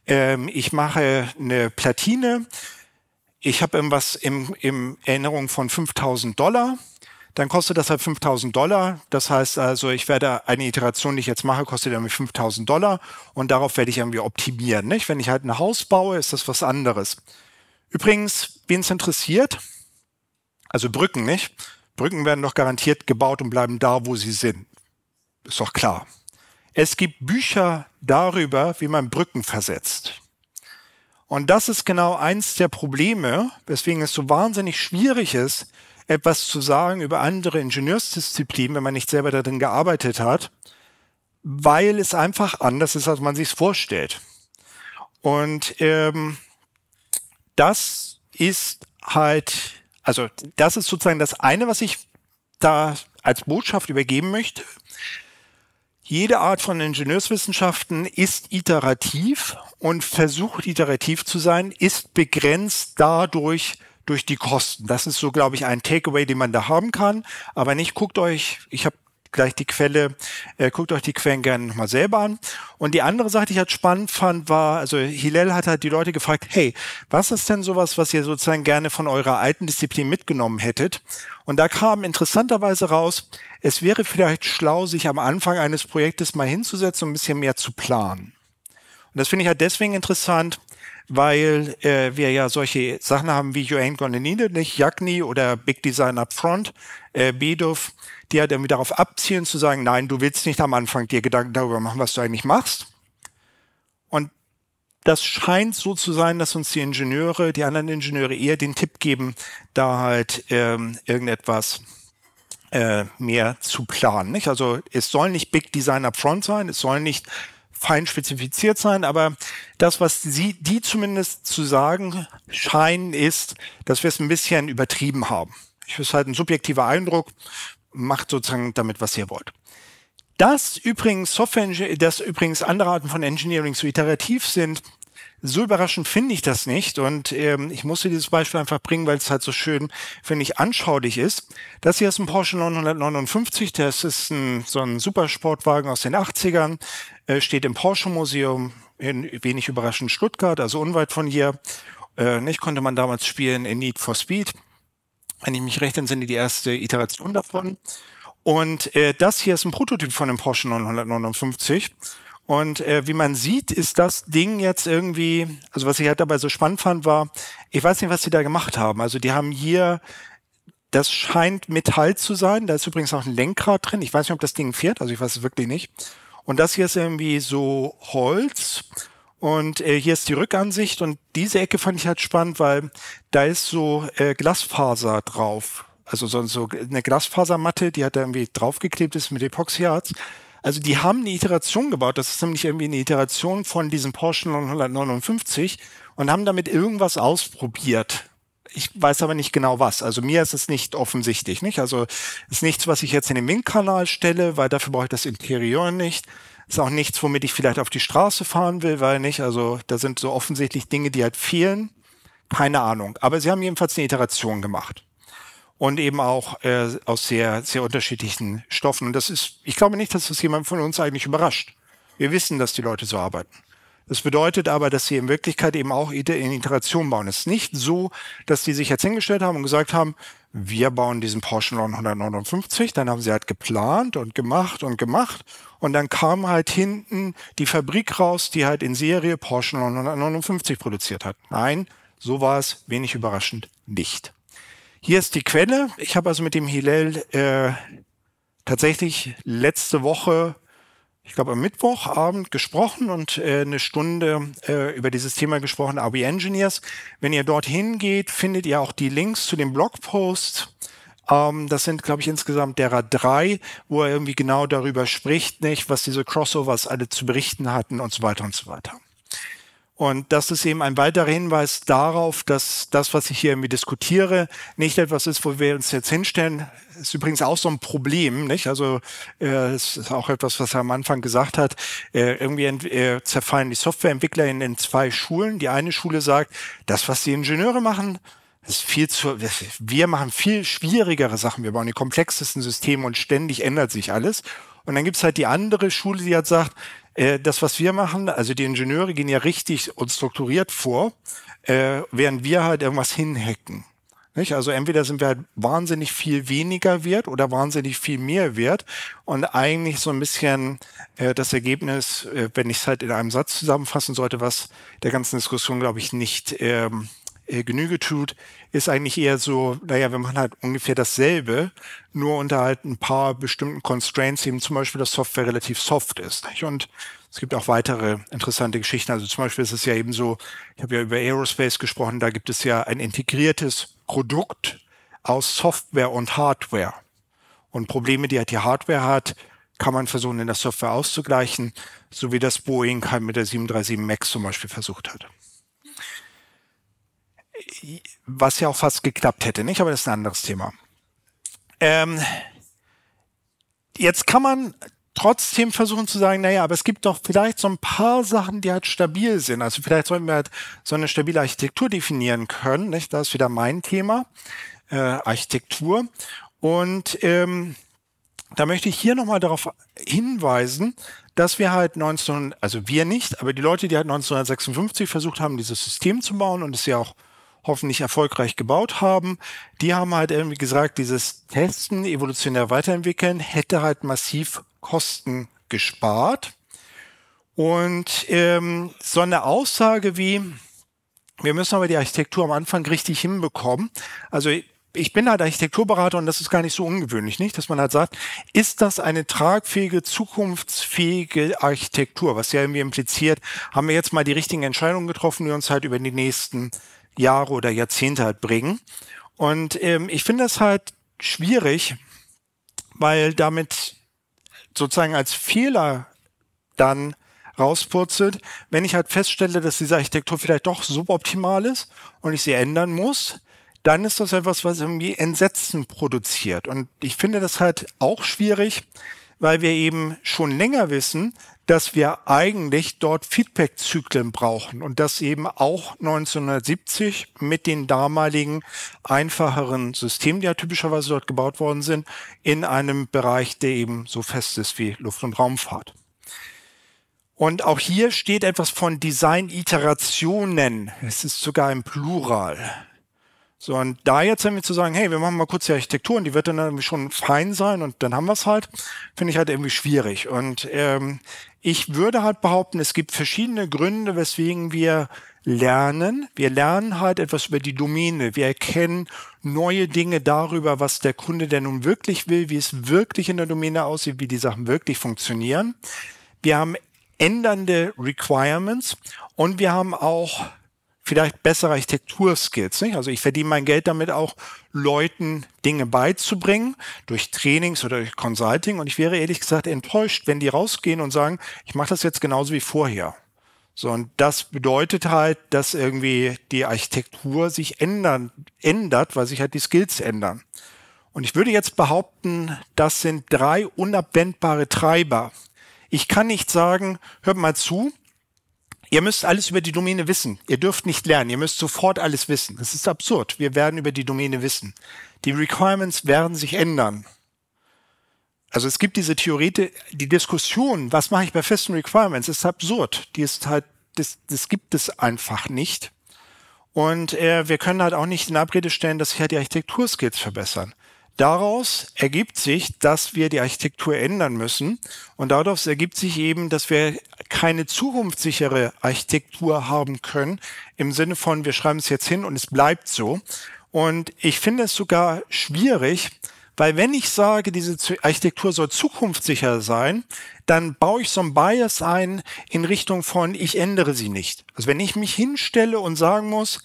ähm, ich mache eine Platine, ich habe irgendwas im, im Erinnerung von 5000 Dollar, dann kostet das halt 5000 Dollar. Das heißt also, ich werde eine Iteration, die ich jetzt mache, kostet irgendwie 5000 Dollar und darauf werde ich irgendwie optimieren. Nicht? Wenn ich halt ein Haus baue, ist das was anderes. Übrigens, wen es interessiert, also Brücken, nicht? Brücken werden doch garantiert gebaut und bleiben da, wo sie sind. Ist doch klar. Es gibt Bücher darüber, wie man Brücken versetzt. Und das ist genau eins der Probleme, weswegen es so wahnsinnig schwierig ist, etwas zu sagen über andere Ingenieursdisziplinen, wenn man nicht selber darin gearbeitet hat, weil es einfach anders ist, als man sich es vorstellt. Und ähm, das ist halt also das ist sozusagen das eine, was ich da als Botschaft übergeben möchte. Jede Art von Ingenieurswissenschaften ist iterativ und versucht iterativ zu sein, ist begrenzt dadurch durch die Kosten. Das ist so, glaube ich, ein Takeaway, den man da haben kann. Aber nicht guckt euch, ich habe gleich die Quelle, äh, guckt euch die Quellen gerne nochmal selber an. Und die andere Sache, die ich halt spannend fand, war, also Hillel hat halt die Leute gefragt, hey, was ist denn sowas, was ihr sozusagen gerne von eurer alten Disziplin mitgenommen hättet? Und da kam interessanterweise raus, es wäre vielleicht schlau, sich am Anfang eines Projektes mal hinzusetzen und ein bisschen mehr zu planen. Und das finde ich halt deswegen interessant, weil äh, wir ja solche Sachen haben wie You Ain't Gonna Need It, nicht Jagni oder Big Design Upfront, äh, Beduf, der dann wieder darauf abzielen zu sagen, nein, du willst nicht am Anfang dir Gedanken darüber machen, was du eigentlich machst. Und das scheint so zu sein, dass uns die Ingenieure, die anderen Ingenieure eher den Tipp geben, da halt ähm, irgendetwas äh, mehr zu planen. Nicht? Also es soll nicht Big Design upfront sein, es soll nicht fein spezifiziert sein, aber das, was sie, die zumindest zu sagen scheinen, ist, dass wir es ein bisschen übertrieben haben. Ich ist halt ein subjektiver Eindruck macht sozusagen damit, was ihr wollt. Das übrigens Software, das übrigens andere Arten von Engineering so iterativ sind, so überraschend finde ich das nicht. Und ähm, ich musste dieses Beispiel einfach bringen, weil es halt so schön, finde ich, anschaulich ist. Das hier ist ein Porsche 959, das ist ein, so ein Supersportwagen aus den 80ern, äh, steht im Porsche Museum in wenig überraschend Stuttgart, also unweit von hier. Äh, nicht konnte man damals spielen in Need for Speed wenn ich mich recht entsinne, die erste Iteration davon. Und äh, das hier ist ein Prototyp von dem Porsche 959. Und äh, wie man sieht, ist das Ding jetzt irgendwie, also was ich halt dabei so spannend fand, war, ich weiß nicht, was die da gemacht haben. Also die haben hier, das scheint Metall zu sein, da ist übrigens auch ein Lenkrad drin. Ich weiß nicht, ob das Ding fährt, also ich weiß es wirklich nicht. Und das hier ist irgendwie so Holz. Und äh, hier ist die Rückansicht und diese Ecke fand ich halt spannend, weil da ist so äh, Glasfaser drauf. Also so, so eine Glasfasermatte, die hat da irgendwie draufgeklebt ist mit Epoxidharz. Also die haben eine Iteration gebaut. Das ist nämlich irgendwie eine Iteration von diesem Porsche 959 und haben damit irgendwas ausprobiert. Ich weiß aber nicht genau was. Also mir ist es nicht offensichtlich, nicht? Also ist nichts, was ich jetzt in den Wink-Kanal stelle, weil dafür brauche ich das Interieur nicht. Ist auch nichts, womit ich vielleicht auf die Straße fahren will, weil nicht. Also da sind so offensichtlich Dinge, die halt fehlen. Keine Ahnung. Aber sie haben jedenfalls eine Iteration gemacht. Und eben auch äh, aus sehr, sehr unterschiedlichen Stoffen. Und das ist, ich glaube nicht, dass das jemand von uns eigentlich überrascht. Wir wissen, dass die Leute so arbeiten. Das bedeutet aber, dass sie in Wirklichkeit eben auch in Iteration bauen. Es ist nicht so, dass die sich jetzt hingestellt haben und gesagt haben, wir bauen diesen Porsche 959, dann haben sie halt geplant und gemacht und gemacht und dann kam halt hinten die Fabrik raus, die halt in Serie Porsche 959 produziert hat. Nein, so war es wenig überraschend nicht. Hier ist die Quelle. Ich habe also mit dem Hillel äh, tatsächlich letzte Woche ich glaube, am Mittwochabend gesprochen und äh, eine Stunde äh, über dieses Thema gesprochen, RB Engineers. Wenn ihr dorthin geht, findet ihr auch die Links zu den Blogposts. Ähm, das sind, glaube ich, insgesamt derer drei, wo er irgendwie genau darüber spricht, nicht, was diese Crossovers alle zu berichten hatten und so weiter und so weiter. Und das ist eben ein weiterer Hinweis darauf, dass das, was ich hier irgendwie diskutiere, nicht etwas ist, wo wir uns jetzt hinstellen. Ist übrigens auch so ein Problem, nicht? Also äh, es ist auch etwas, was er am Anfang gesagt hat. Äh, irgendwie äh, zerfallen die Softwareentwickler in, in zwei Schulen. Die eine Schule sagt, das, was die Ingenieure machen, ist viel zu, wir machen viel schwierigere Sachen. Wir bauen die komplexesten Systeme und ständig ändert sich alles. Und dann gibt's halt die andere Schule, die halt sagt, äh, das, was wir machen, also die Ingenieure gehen ja richtig und strukturiert vor, äh, während wir halt irgendwas hinhacken. Nicht? Also entweder sind wir halt wahnsinnig viel weniger wert oder wahnsinnig viel mehr wert und eigentlich so ein bisschen äh, das Ergebnis, äh, wenn ich es halt in einem Satz zusammenfassen sollte, was der ganzen Diskussion, glaube ich, nicht ähm, äh, Genüge tut, ist eigentlich eher so, naja, wir machen halt ungefähr dasselbe, nur unter halt ein paar bestimmten Constraints, eben zum Beispiel, dass Software relativ soft ist. Nicht? Und es gibt auch weitere interessante Geschichten. Also zum Beispiel ist es ja eben so, ich habe ja über Aerospace gesprochen, da gibt es ja ein integriertes Produkt aus Software und Hardware. Und Probleme, die halt die Hardware hat, kann man versuchen, in der Software auszugleichen, so wie das Boeing halt mit der 737 MAX zum Beispiel versucht hat was ja auch fast geklappt hätte, nicht? Aber das ist ein anderes Thema. Ähm, jetzt kann man trotzdem versuchen zu sagen, naja, aber es gibt doch vielleicht so ein paar Sachen, die halt stabil sind. Also vielleicht sollten wir halt so eine stabile Architektur definieren können, nicht? Das ist wieder mein Thema, äh, Architektur. Und ähm, da möchte ich hier nochmal darauf hinweisen, dass wir halt 19, also wir nicht, aber die Leute, die halt 1956 versucht haben, dieses System zu bauen und es ja auch hoffentlich erfolgreich gebaut haben. Die haben halt irgendwie gesagt, dieses Testen, evolutionär weiterentwickeln, hätte halt massiv Kosten gespart. Und ähm, so eine Aussage wie, wir müssen aber die Architektur am Anfang richtig hinbekommen. Also ich bin halt Architekturberater und das ist gar nicht so ungewöhnlich, nicht? Dass man halt sagt, ist das eine tragfähige, zukunftsfähige Architektur? Was ja irgendwie impliziert, haben wir jetzt mal die richtigen Entscheidungen getroffen, die uns halt über die nächsten Jahre oder Jahrzehnte halt bringen. Und ähm, ich finde das halt schwierig, weil damit sozusagen als Fehler dann rauspurzelt, wenn ich halt feststelle, dass diese Architektur vielleicht doch suboptimal ist und ich sie ändern muss, dann ist das etwas, was irgendwie Entsetzen produziert. Und ich finde das halt auch schwierig, weil wir eben schon länger wissen, dass wir eigentlich dort Feedback-Zyklen brauchen und das eben auch 1970 mit den damaligen einfacheren Systemen, die ja typischerweise dort gebaut worden sind, in einem Bereich, der eben so fest ist wie Luft- und Raumfahrt. Und auch hier steht etwas von Design-Iterationen. Es ist sogar im Plural. So, und da jetzt irgendwie zu sagen, hey, wir machen mal kurz die Architektur und die wird dann irgendwie schon fein sein und dann haben wir es halt, finde ich halt irgendwie schwierig. Und ähm, ich würde halt behaupten, es gibt verschiedene Gründe, weswegen wir lernen. Wir lernen halt etwas über die Domäne. Wir erkennen neue Dinge darüber, was der Kunde denn nun wirklich will, wie es wirklich in der Domäne aussieht, wie die Sachen wirklich funktionieren. Wir haben ändernde Requirements und wir haben auch vielleicht bessere Architekturskills. Nicht? Also ich verdiene mein Geld damit auch, Leuten Dinge beizubringen durch Trainings oder durch Consulting. Und ich wäre ehrlich gesagt enttäuscht, wenn die rausgehen und sagen, ich mache das jetzt genauso wie vorher. So, und das bedeutet halt, dass irgendwie die Architektur sich ändern, ändert, weil sich halt die Skills ändern. Und ich würde jetzt behaupten, das sind drei unabwendbare Treiber. Ich kann nicht sagen, hört mal zu, Ihr müsst alles über die Domäne wissen. Ihr dürft nicht lernen. Ihr müsst sofort alles wissen. Das ist absurd. Wir werden über die Domäne wissen. Die Requirements werden sich ändern. Also es gibt diese Theorie, die Diskussion, was mache ich bei festen Requirements, ist absurd. Die ist halt, das, das gibt es einfach nicht. Und äh, wir können halt auch nicht in Abrede stellen, dass sich halt die Architekturskills verbessern. Daraus ergibt sich, dass wir die Architektur ändern müssen und daraus ergibt sich eben, dass wir keine zukunftssichere Architektur haben können im Sinne von, wir schreiben es jetzt hin und es bleibt so. Und ich finde es sogar schwierig, weil wenn ich sage, diese Architektur soll zukunftssicher sein, dann baue ich so ein Bias ein in Richtung von, ich ändere sie nicht. Also wenn ich mich hinstelle und sagen muss,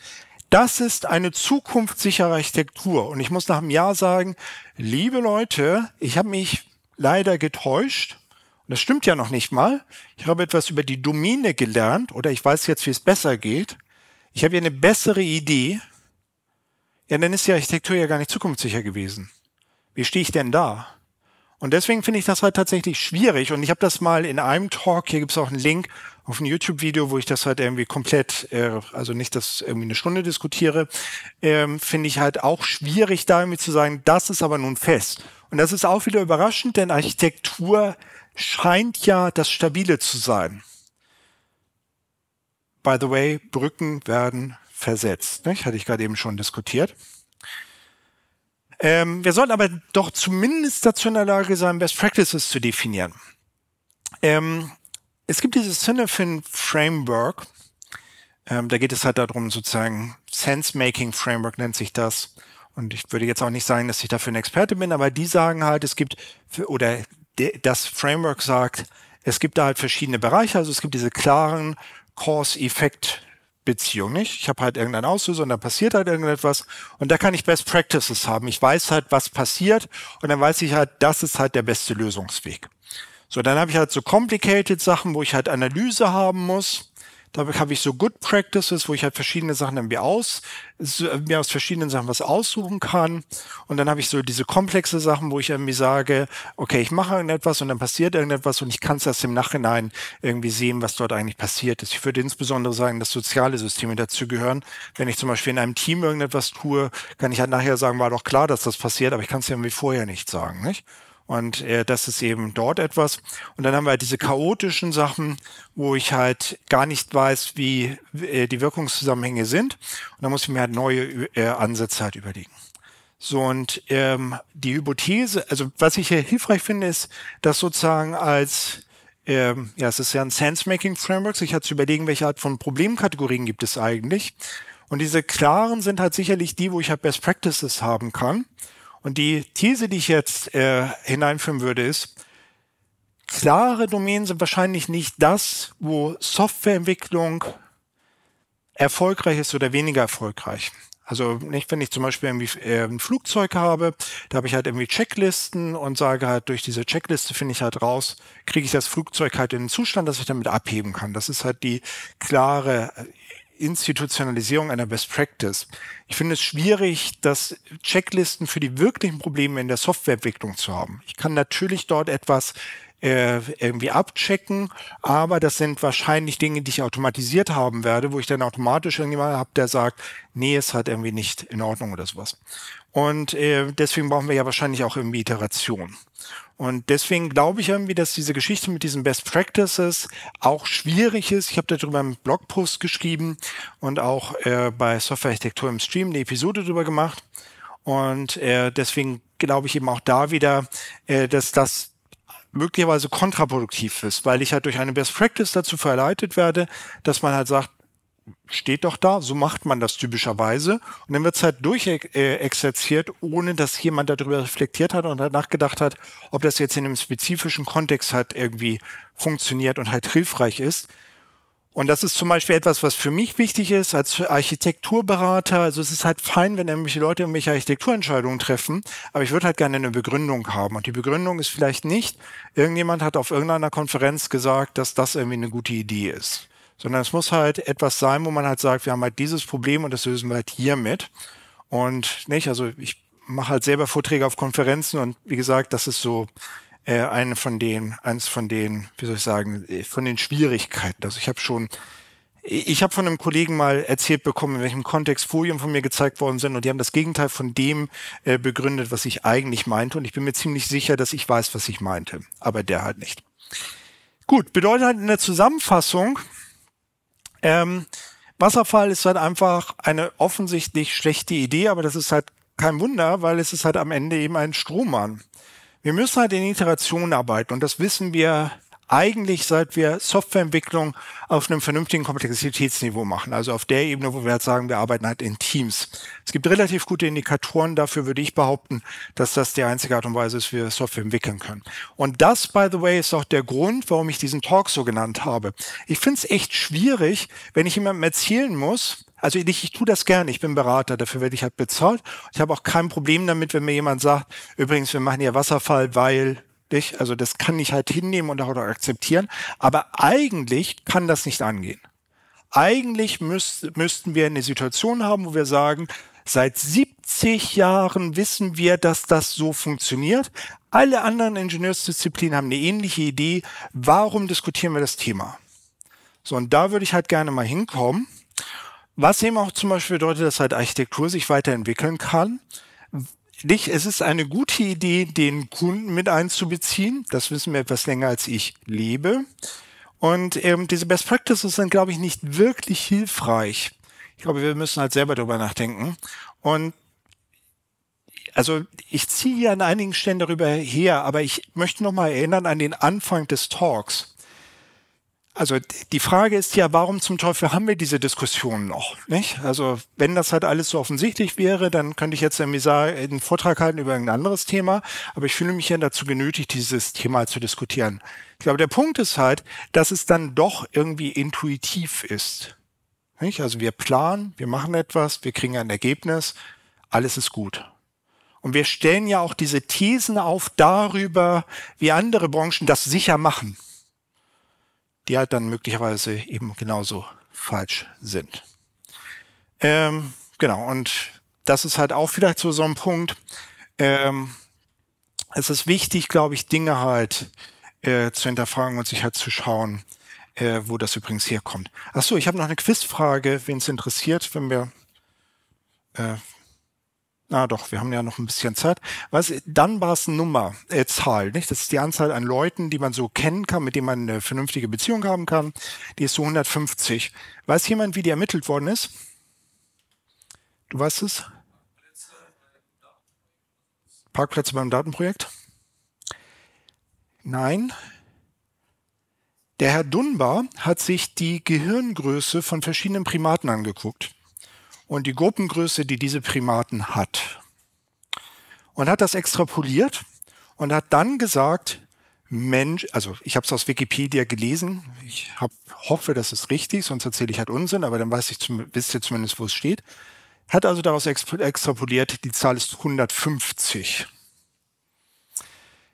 das ist eine zukunftssichere Architektur. Und ich muss nach einem Jahr sagen, liebe Leute, ich habe mich leider getäuscht. Und das stimmt ja noch nicht mal. Ich habe etwas über die Domäne gelernt oder ich weiß jetzt, wie es besser geht. Ich habe hier eine bessere Idee. Ja, dann ist die Architektur ja gar nicht zukunftssicher gewesen. Wie stehe ich denn da? Und deswegen finde ich das halt tatsächlich schwierig. Und ich habe das mal in einem Talk, hier gibt es auch einen Link, auf ein YouTube-Video, wo ich das halt irgendwie komplett, äh, also nicht das irgendwie eine Stunde diskutiere, ähm, finde ich halt auch schwierig, da irgendwie zu sagen, das ist aber nun fest. Und das ist auch wieder überraschend, denn Architektur scheint ja das Stabile zu sein. By the way, Brücken werden versetzt. Ne? Hatte ich gerade eben schon diskutiert. Ähm, wir sollten aber doch zumindest dazu in der Lage sein, Best Practices zu definieren. Ähm, es gibt dieses Cinefin Framework. Ähm, da geht es halt darum, sozusagen Sense-Making Framework nennt sich das. Und ich würde jetzt auch nicht sagen, dass ich dafür ein Experte bin, aber die sagen halt, es gibt, oder das Framework sagt, es gibt da halt verschiedene Bereiche. Also es gibt diese klaren Cause-Effekt-Beziehungen. Nicht? Ich habe halt irgendeinen Auslöser und da passiert halt irgendetwas. Und da kann ich Best Practices haben. Ich weiß halt, was passiert. Und dann weiß ich halt, das ist halt der beste Lösungsweg. So, dann habe ich halt so complicated Sachen, wo ich halt Analyse haben muss. Da habe ich so Good Practices, wo ich halt verschiedene Sachen irgendwie aus, äh, mir aus verschiedenen Sachen was aussuchen kann. Und dann habe ich so diese komplexe Sachen, wo ich irgendwie sage, okay, ich mache irgendetwas und dann passiert irgendetwas und ich kann es erst im Nachhinein irgendwie sehen, was dort eigentlich passiert ist. Ich würde insbesondere sagen, dass soziale Systeme dazu gehören. Wenn ich zum Beispiel in einem Team irgendetwas tue, kann ich halt nachher sagen, war doch klar, dass das passiert, aber ich kann es ja irgendwie vorher nicht sagen, nicht? Und äh, das ist eben dort etwas. Und dann haben wir halt diese chaotischen Sachen, wo ich halt gar nicht weiß, wie äh, die Wirkungszusammenhänge sind. Und da muss ich mir halt neue äh, Ansätze halt überlegen. So, und ähm, die Hypothese, also was ich hier hilfreich finde, ist, dass sozusagen als ähm, ja, es ist ja ein Sense-Making-Framework, sich halt zu überlegen, welche Art von Problemkategorien gibt es eigentlich. Und diese klaren sind halt sicherlich die, wo ich halt Best Practices haben kann. Und die These, die ich jetzt äh, hineinführen würde, ist, klare Domänen sind wahrscheinlich nicht das, wo Softwareentwicklung erfolgreich ist oder weniger erfolgreich. Also nicht, wenn ich zum Beispiel irgendwie äh, ein Flugzeug habe, da habe ich halt irgendwie Checklisten und sage halt, durch diese Checkliste finde ich halt raus, kriege ich das Flugzeug halt in den Zustand, dass ich damit abheben kann. Das ist halt die klare äh, Institutionalisierung einer Best Practice. Ich finde es schwierig, das Checklisten für die wirklichen Probleme in der Softwareentwicklung zu haben. Ich kann natürlich dort etwas äh, irgendwie abchecken. Aber das sind wahrscheinlich Dinge, die ich automatisiert haben werde, wo ich dann automatisch irgendjemand habe, der sagt, nee, es hat irgendwie nicht in Ordnung oder sowas. Und äh, deswegen brauchen wir ja wahrscheinlich auch irgendwie Iteration. Und deswegen glaube ich irgendwie, dass diese Geschichte mit diesen Best Practices auch schwierig ist. Ich habe darüber einen Blogpost geschrieben und auch äh, bei Software Architektur im Stream eine Episode darüber gemacht. Und äh, deswegen glaube ich eben auch da wieder, äh, dass das möglicherweise kontraproduktiv ist, weil ich halt durch eine Best Practice dazu verleitet werde, dass man halt sagt, steht doch da, so macht man das typischerweise. Und dann wird es halt durchexerziert, äh, ohne dass jemand darüber reflektiert hat und danach halt gedacht hat, ob das jetzt in einem spezifischen Kontext halt irgendwie funktioniert und halt hilfreich ist. Und das ist zum Beispiel etwas, was für mich wichtig ist als Architekturberater. Also es ist halt fein, wenn irgendwelche Leute irgendwelche Architekturentscheidungen treffen, aber ich würde halt gerne eine Begründung haben. Und die Begründung ist vielleicht nicht, irgendjemand hat auf irgendeiner Konferenz gesagt, dass das irgendwie eine gute Idee ist. Sondern es muss halt etwas sein, wo man halt sagt, wir haben halt dieses Problem und das lösen wir halt hiermit. Und nicht, also ich mache halt selber Vorträge auf Konferenzen und wie gesagt, das ist so äh, einen von den, eins von den, wie soll ich sagen, äh, von den Schwierigkeiten. Also ich habe schon, ich habe von einem Kollegen mal erzählt bekommen, in welchem Kontext Folien von mir gezeigt worden sind und die haben das Gegenteil von dem äh, begründet, was ich eigentlich meinte und ich bin mir ziemlich sicher, dass ich weiß, was ich meinte, aber der halt nicht. Gut, bedeutet halt in der Zusammenfassung, ähm, Wasserfall ist halt einfach eine offensichtlich schlechte Idee, aber das ist halt kein Wunder, weil es ist halt am Ende eben ein Strohmann. Wir müssen halt in Iterationen arbeiten und das wissen wir eigentlich, seit wir Softwareentwicklung auf einem vernünftigen Komplexitätsniveau machen, also auf der Ebene, wo wir halt sagen, wir arbeiten halt in Teams. Es gibt relativ gute Indikatoren dafür, würde ich behaupten, dass das die einzige Art und Weise ist, wie wir Software entwickeln können. Und das, by the way, ist auch der Grund, warum ich diesen Talk so genannt habe. Ich finde es echt schwierig, wenn ich jemandem erzählen muss, also ich, ich tue das gerne, ich bin Berater, dafür werde ich halt bezahlt. Ich habe auch kein Problem damit, wenn mir jemand sagt, übrigens, wir machen hier Wasserfall, weil dich, also das kann ich halt hinnehmen und auch akzeptieren. Aber eigentlich kann das nicht angehen. Eigentlich müsst, müssten wir eine Situation haben, wo wir sagen, Seit 70 Jahren wissen wir, dass das so funktioniert. Alle anderen Ingenieursdisziplinen haben eine ähnliche Idee. Warum diskutieren wir das Thema? So, und da würde ich halt gerne mal hinkommen. Was eben auch zum Beispiel bedeutet, dass halt Architektur sich weiterentwickeln kann. Dich, es ist eine gute Idee, den Kunden mit einzubeziehen. Das wissen wir etwas länger, als ich lebe. Und ähm, diese Best Practices sind, glaube ich, nicht wirklich hilfreich. Ich glaube, wir müssen halt selber darüber nachdenken. Und also ich ziehe hier an einigen Stellen darüber her, aber ich möchte nochmal erinnern an den Anfang des Talks also die Frage ist ja, warum zum Teufel haben wir diese Diskussion noch? Nicht? Also wenn das halt alles so offensichtlich wäre, dann könnte ich jetzt irgendwie sagen, einen Vortrag halten über ein anderes Thema, aber ich fühle mich ja dazu genötigt, dieses Thema zu diskutieren. Ich glaube, der Punkt ist halt, dass es dann doch irgendwie intuitiv ist. Nicht? Also wir planen, wir machen etwas, wir kriegen ein Ergebnis, alles ist gut. Und wir stellen ja auch diese Thesen auf darüber, wie andere Branchen das sicher machen die halt dann möglicherweise eben genauso falsch sind. Ähm, genau, und das ist halt auch vielleicht so, so ein Punkt. Ähm, es ist wichtig, glaube ich, Dinge halt äh, zu hinterfragen und sich halt zu schauen, äh, wo das übrigens herkommt. Achso, ich habe noch eine Quizfrage, wen es interessiert, wenn wir äh, na ah, doch, wir haben ja noch ein bisschen Zeit. Was Dunbars Nummer, äh, Zahl, nicht? Das ist die Anzahl an Leuten, die man so kennen kann, mit denen man eine vernünftige Beziehung haben kann. Die ist so 150. Weiß jemand, wie die ermittelt worden ist? Du weißt es? Parkplätze beim Datenprojekt? Nein. Der Herr Dunbar hat sich die Gehirngröße von verschiedenen Primaten angeguckt und die Gruppengröße, die diese Primaten hat. Und hat das extrapoliert und hat dann gesagt, Mensch, also ich habe es aus Wikipedia gelesen, ich hab, hoffe, das ist richtig, sonst erzähle ich halt Unsinn, aber dann weiß ich zum, wisst ihr zumindest, wo es steht. Hat also daraus extrapoliert, die Zahl ist 150.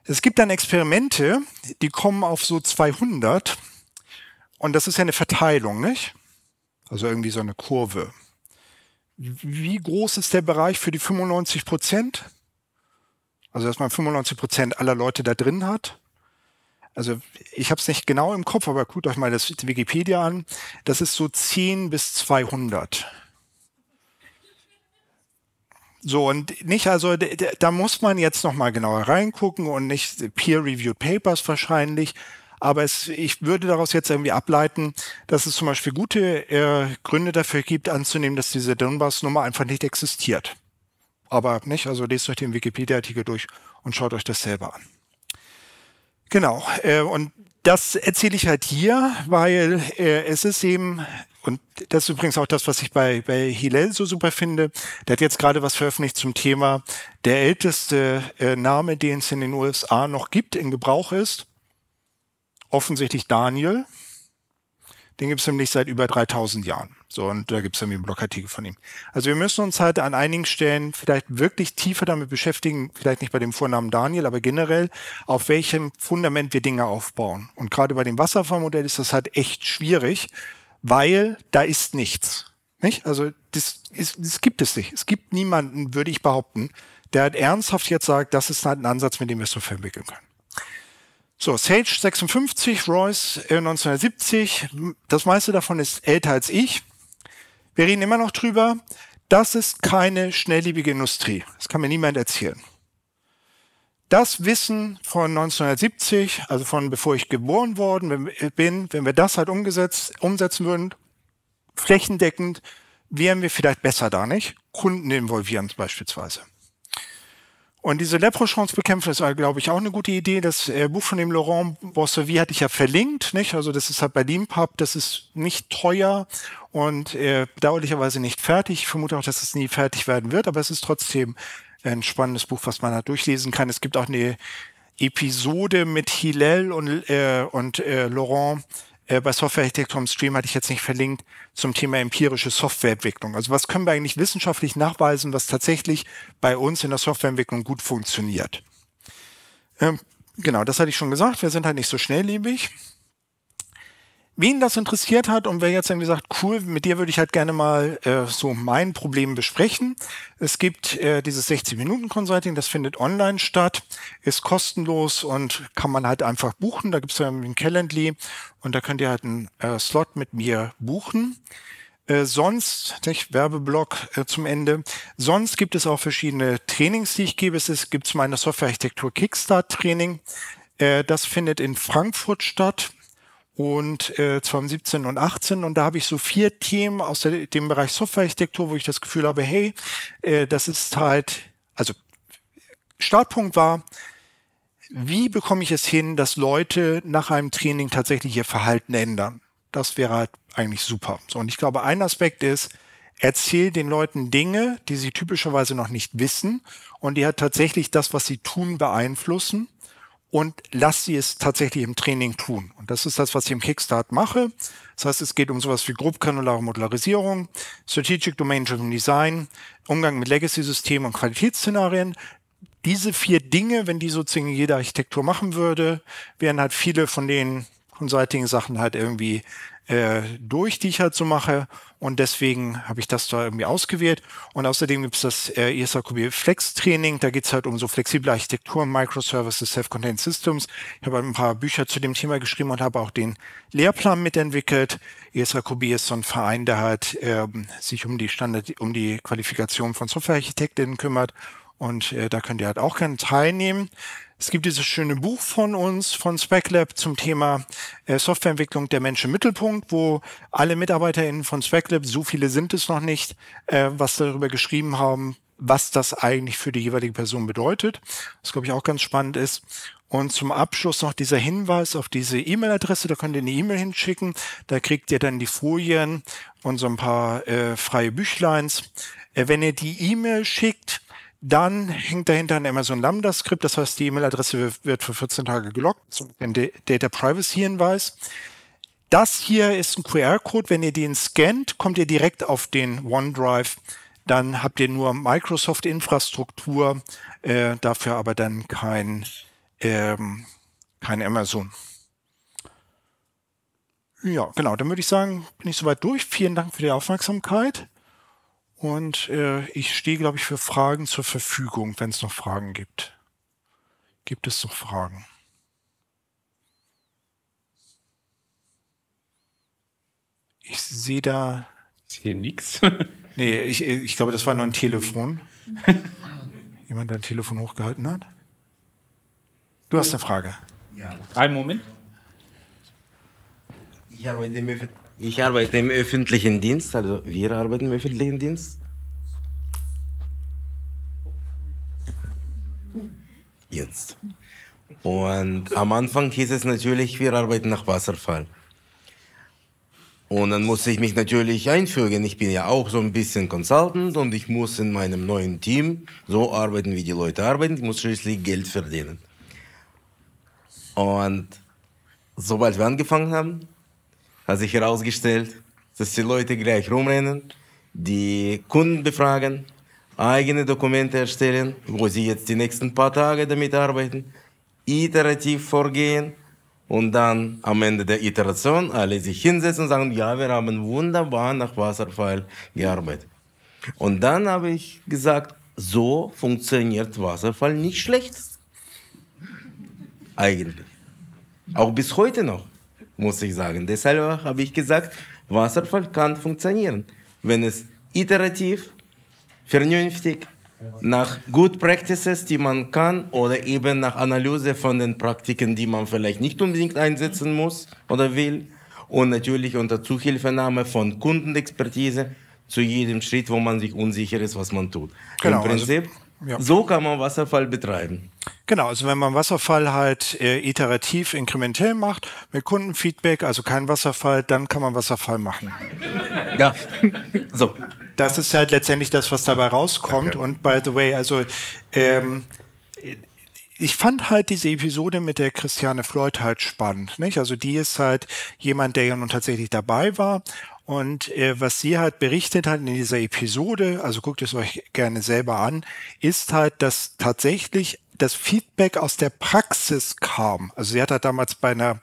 Es gibt dann Experimente, die kommen auf so 200 und das ist ja eine Verteilung, nicht? Also irgendwie so eine Kurve. Wie groß ist der Bereich für die 95 Prozent? Also, dass man 95 Prozent aller Leute da drin hat. Also, ich habe es nicht genau im Kopf, aber guckt euch mal das Wikipedia an. Das ist so 10 bis 200. So, und nicht, also da muss man jetzt nochmal genauer reingucken und nicht peer-reviewed Papers wahrscheinlich, aber es, ich würde daraus jetzt irgendwie ableiten, dass es zum Beispiel gute äh, Gründe dafür gibt, anzunehmen, dass diese Donbass-Nummer einfach nicht existiert. Aber nicht, also lest euch den Wikipedia-Artikel durch und schaut euch das selber an. Genau, äh, und das erzähle ich halt hier, weil äh, es ist eben, und das ist übrigens auch das, was ich bei, bei Hillel so super finde, der hat jetzt gerade was veröffentlicht zum Thema, der älteste äh, Name, den es in den USA noch gibt, in Gebrauch ist offensichtlich Daniel. Den gibt es nämlich seit über 3000 Jahren. So, und da gibt es irgendwie einen Blogartikel von ihm. Also wir müssen uns halt an einigen Stellen vielleicht wirklich tiefer damit beschäftigen, vielleicht nicht bei dem Vornamen Daniel, aber generell, auf welchem Fundament wir Dinge aufbauen. Und gerade bei dem Wasserfallmodell ist das halt echt schwierig, weil da ist nichts. Nicht? Also das, ist, das gibt es nicht. Es gibt niemanden, würde ich behaupten, der halt ernsthaft jetzt sagt, das ist halt ein Ansatz, mit dem wir es so verwickeln können. So, Sage 56, Royce 1970. Äh, das meiste davon ist älter als ich. Wir reden immer noch drüber. Das ist keine schnelllebige Industrie. Das kann mir niemand erzählen. Das Wissen von 1970, also von bevor ich geboren worden bin, wenn wir das halt umgesetzt, umsetzen würden, flächendeckend, wären wir vielleicht besser da nicht. Kunden involvieren beispielsweise. Und diese Leproschance-Bekämpfung ist, glaube ich, auch eine gute Idee. Das äh, Buch von dem Laurent Boissevy hatte ich ja verlinkt, nicht? Also das ist halt bei Limpub, das ist nicht teuer und äh, bedauerlicherweise nicht fertig. Ich vermute auch, dass es nie fertig werden wird, aber es ist trotzdem ein spannendes Buch, was man da durchlesen kann. Es gibt auch eine Episode mit Hillel und, äh, und äh, Laurent äh, bei Softwarearchitektur im Stream hatte ich jetzt nicht verlinkt, zum Thema empirische Softwareentwicklung. Also was können wir eigentlich wissenschaftlich nachweisen, was tatsächlich bei uns in der Softwareentwicklung gut funktioniert? Ähm, genau, das hatte ich schon gesagt, wir sind halt nicht so schnelllebig wen das interessiert hat und wer jetzt irgendwie sagt, cool, mit dir würde ich halt gerne mal äh, so mein Problem besprechen. Es gibt äh, dieses 60-Minuten-Consulting, das findet online statt, ist kostenlos und kann man halt einfach buchen. Da gibt es ja einen Calendly und da könnt ihr halt einen äh, Slot mit mir buchen. Äh, sonst, nicht, Werbeblock äh, zum Ende, sonst gibt es auch verschiedene Trainings, die ich gebe. Es ist, gibt's meine Softwarearchitektur Kickstart Training. Äh, das findet in Frankfurt statt und äh, 2017 und 18 und da habe ich so vier Themen aus der, dem Bereich Softwarearchitektur, wo ich das Gefühl habe, hey, äh, das ist halt, also Startpunkt war, wie bekomme ich es hin, dass Leute nach einem Training tatsächlich ihr Verhalten ändern? Das wäre halt eigentlich super. So, und ich glaube, ein Aspekt ist, erzähl den Leuten Dinge, die sie typischerweise noch nicht wissen und die hat tatsächlich das, was sie tun, beeinflussen und lass sie es tatsächlich im Training tun. Und das ist das, was ich im Kickstart mache. Das heißt, es geht um sowas wie grobkanulare Modularisierung, Strategic Domain Driven Design, Umgang mit Legacy-Systemen und Qualitätsszenarien. Diese vier Dinge, wenn die sozusagen jede Architektur machen würde, wären halt viele von den Consulting-Sachen halt irgendwie äh, durch, die ich halt so mache. Und deswegen habe ich das da irgendwie ausgewählt. Und außerdem gibt es das äh, ESRQB Flex Training. Da geht es halt um so flexible Architektur, Microservices, Self-Contained Systems. Ich habe halt ein paar Bücher zu dem Thema geschrieben und habe auch den Lehrplan mitentwickelt. ESRQB ist so ein Verein, der halt äh, sich um die Standard, um die Qualifikation von Softwarearchitektinnen kümmert. Und äh, da könnt ihr halt auch gerne teilnehmen. Es gibt dieses schöne Buch von uns, von SpecLab zum Thema äh, Softwareentwicklung der Menschen Mittelpunkt, wo alle MitarbeiterInnen von SpecLab, so viele sind es noch nicht, äh, was darüber geschrieben haben, was das eigentlich für die jeweilige Person bedeutet. Was, glaube ich, auch ganz spannend ist. Und zum Abschluss noch dieser Hinweis auf diese E-Mail-Adresse. Da könnt ihr eine E-Mail hinschicken. Da kriegt ihr dann die Folien und so ein paar äh, freie Büchleins. Äh, wenn ihr die E-Mail schickt, dann hängt dahinter ein Amazon Lambda-Skript, das heißt, die E-Mail-Adresse wird für 14 Tage gelockt, so ein Data Privacy-Hinweis. Das hier ist ein QR-Code, wenn ihr den scannt, kommt ihr direkt auf den OneDrive. Dann habt ihr nur Microsoft-Infrastruktur, äh, dafür aber dann kein, ähm, kein Amazon. Ja, genau, dann würde ich sagen, bin ich soweit durch. Vielen Dank für die Aufmerksamkeit. Und äh, ich stehe, glaube ich, für Fragen zur Verfügung, wenn es noch Fragen gibt. Gibt es noch Fragen? Ich sehe da. Ich sehe nichts. (laughs) Nee, ich, ich glaube, das war nur ein Telefon. (laughs) Jemand, der ein Telefon hochgehalten hat. Du hast eine Frage. Ja. Einen Moment. Ja, wenn ihr mir ich arbeite im öffentlichen Dienst, also wir arbeiten im öffentlichen Dienst. Jetzt. Und am Anfang hieß es natürlich, wir arbeiten nach Wasserfall. Und dann musste ich mich natürlich einfügen. Ich bin ja auch so ein bisschen Consultant und ich muss in meinem neuen Team so arbeiten, wie die Leute arbeiten. Ich muss schließlich Geld verdienen. Und sobald wir angefangen haben, hat sich herausgestellt, dass die Leute gleich rumrennen, die Kunden befragen, eigene Dokumente erstellen, wo sie jetzt die nächsten paar Tage damit arbeiten, iterativ vorgehen und dann am Ende der Iteration alle sich hinsetzen und sagen, ja, wir haben wunderbar nach Wasserfall gearbeitet. Und dann habe ich gesagt, so funktioniert Wasserfall nicht schlecht. Eigentlich. Auch bis heute noch muss ich sagen. Deshalb habe ich gesagt, Wasserfall kann funktionieren, wenn es iterativ, vernünftig, nach Good Practices, die man kann, oder eben nach Analyse von den Praktiken, die man vielleicht nicht unbedingt einsetzen muss oder will, und natürlich unter Zuhilfenahme von Kundenexpertise zu jedem Schritt, wo man sich unsicher ist, was man tut. Genau, Im also Prinzip also ja. So kann man Wasserfall betreiben. Genau, also wenn man Wasserfall halt äh, iterativ, inkrementell macht, mit Kundenfeedback, also kein Wasserfall, dann kann man Wasserfall machen. Ja, (laughs) so. Das ist halt letztendlich das, was dabei rauskommt. Okay. Und by the way, also ähm, ich fand halt diese Episode mit der Christiane Floyd halt spannend, nicht? Also die ist halt jemand, der ja nun tatsächlich dabei war und äh, was sie halt berichtet hat in dieser Episode, also guckt es euch gerne selber an, ist halt, dass tatsächlich das Feedback aus der Praxis kam. Also sie hat halt damals bei einer